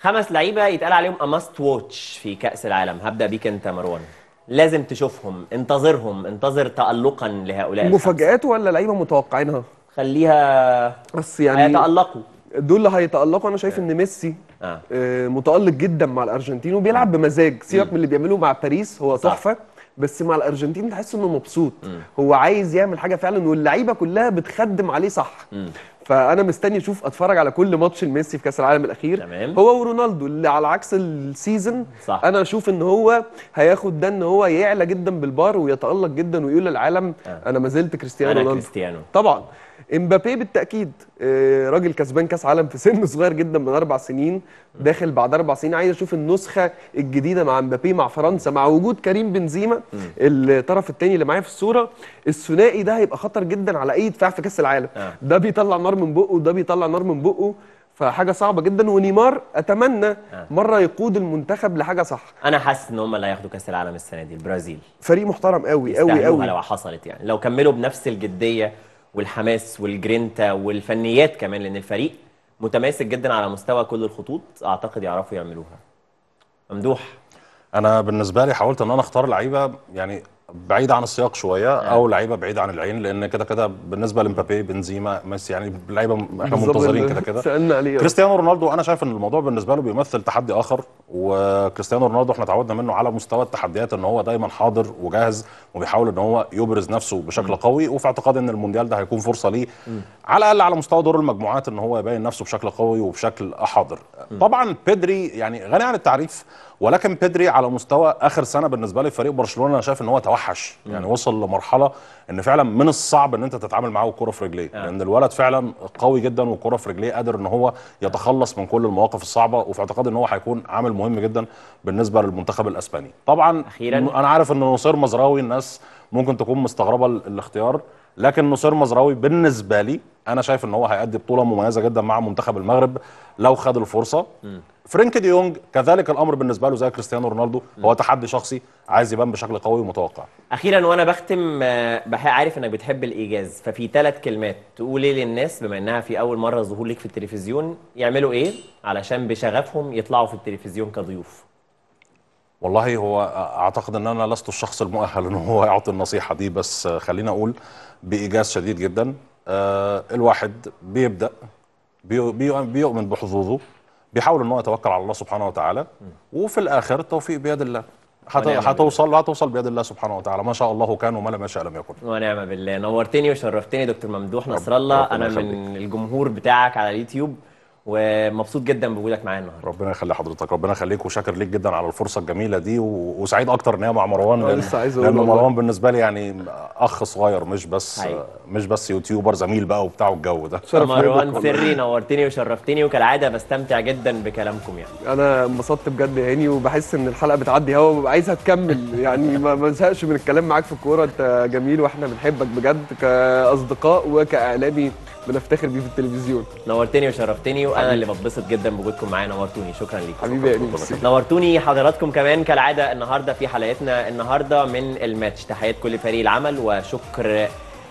خمس لعيبه يتقال عليهم اماست واتش في كاس العالم هبدا بيك انت مروان لازم تشوفهم انتظرهم انتظر تالقا لهؤلاء مفاجات ولا لعيبه متوقعينها خليها بس يعني هيتالقوا دول اللي هيتالقوا انا شايف آه. ان ميسي آه. آه، متالق جدا مع الارجنتين وبيلعب آه. بمزاج سيبك من اللي بيعمله مع باريس هو تحفه بس مع الارجنتين تحس انه مبسوط م. هو عايز يعمل حاجه فعلا واللعيبه كلها بتخدم عليه صح م. فانا مستني اشوف اتفرج على كل ماتش لميسي في كاس العالم الاخير تمام. هو ورونالدو اللي على عكس السيزون صح. انا اشوف ان هو هياخد ده ان هو يعلى جدا بالبار ويتالق جدا ويقول للعالم آه. انا ما زلت كريستيانو رونالدو كريستيانو طبعا امبابي بالتاكيد آه، راجل كسبان كاس عالم في سن صغير جدا من اربع سنين داخل بعد اربع سنين عايز اشوف النسخه الجديده مع امبابي مع فرنسا مع وجود كريم بنزيما الطرف الثاني اللي معايا في الصوره الثنائي ده هيبقى خطر جدا على اي دفاع في كاس العالم آه. ده بيطلع نار من بقه وده بيطلع نار من بقه فحاجه صعبه جدا ونيمار اتمنى آه. مره يقود المنتخب لحاجه صح انا حاسس ان هم اللي هياخدوا كاس العالم السنه دي البرازيل فريق محترم قوي قوي قوي لو حصلت يعني لو كملوا بنفس الجديه والحماس والجرينتا والفنيات كمان لان الفريق متماسك جدا على مستوى كل الخطوط اعتقد يعرفوا يعملوها ممدوح انا بالنسبه لي حاولت ان انا اختار لعيبه يعني بعيد عن السياق شويه نعم. او لعيبه بعيد عن العين لان كده كده بالنسبه لمبابي بنزيما ميسي يعني لعيبه احنا منتظرين كده كده كريستيانو رونالدو انا شايف ان الموضوع بالنسبه له بيمثل تحدي اخر وكريستيانو رونالدو احنا تعودنا منه على مستوى التحديات ان هو دايما حاضر وجاهز وبيحاول ان هو يبرز نفسه بشكل م. قوي وفي اعتقاد ان المونديال ده هيكون فرصه ليه على الاقل على مستوى دور المجموعات ان هو يبين نفسه بشكل قوي وبشكل حاضر طبعا بيدري يعني غني عن التعريف ولكن بيدري على مستوى اخر سنه بالنسبه لي فريق برشلونه انا شايف ان هو توحش يعني وصل لمرحله ان فعلا من الصعب ان انت تتعامل معاه وكرة في رجليه آه. لان الولد فعلا قوي جدا وكرة في رجليه قادر ان هو يتخلص من كل المواقف الصعبه وفي اعتقادي ان هو هيكون عامل مهم جدا بالنسبه للمنتخب الاسباني طبعا أخيراً. انا عارف ان نصير مزراوي الناس ممكن تكون مستغربه الاختيار لكن نصير مزراوي بالنسبه لي انا شايف ان هو هيأدي بطوله مميزه جدا مع منتخب المغرب لو خد الفرصه فرانك فرينك دي يونج كذلك الامر بالنسبه له زي كريستيانو رونالدو م. هو تحدي شخصي عايز يبان بشكل قوي ومتوقع اخيرا وانا بختم آه، عارف انك بتحب الايجاز ففي ثلاث كلمات تقول ايه للناس بما انها في اول مره ظهور ليك في التلفزيون يعملوا ايه علشان بشغفهم يطلعوا في التلفزيون كضيوف والله هو اعتقد ان انا لست الشخص المؤهل ان هو يعطي النصيحه دي بس خلينا اقول بايجاز شديد جدا آه، الواحد بيبدا بيؤمن بحظوظه بيحاول ان هو يتوكل على الله سبحانه وتعالى وفي الاخر التوفيق بيد الله هتوصل هتوصل بيد الله سبحانه وتعالى ما شاء الله كان وما لم يشاء لم يكن ونعم بالله نورتني وشرفتني دكتور ممدوح نصر الله انا من الجمهور بتاعك على اليوتيوب ومبسوط جدا بوجودك معايا النهارده ربنا يخلي حضرتك ربنا يخليك وشاكر ليك جدا على الفرصه الجميله دي و... وسعيد اكتر ان هي مع مروان لان, لسه عايز لأن مروان بالنسبه لي يعني اخ صغير مش بس حقيقي. أيوة. مش بس يوتيوبر زميل بقى وبتاع والجو ده مروان سري نورتني وشرفتني وكالعاده بستمتع جدا بكلامكم يعني انا انبسطت بجد يا هاني وبحس ان الحلقه بتعدي هوا وببقى عايزها تكمل يعني ما بزهقش من الكلام معاك في الكوره انت جميل واحنا بنحبك بجد كاصدقاء وكاعلامي بنفتخر بيه في التلفزيون نورتني وشرفتني وانا اللي بتبسط جدا بوجودكم معايا نورتوني شكرا ليك حبيبي يا نورتوني حضراتكم كمان كالعاده النهارده في حلقتنا النهارده من الماتش تحيات كل فريق العمل وشكر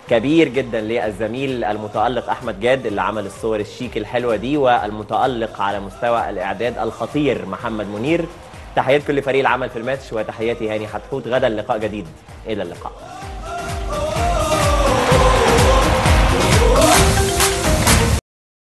كبير جدا للزميل المتالق احمد جاد اللي عمل الصور الشيك الحلوه دي والمتالق على مستوى الاعداد الخطير محمد منير تحيات كل فريق العمل في الماتش وتحياتي هاني حتحوت غدا لقاء جديد الى اللقاء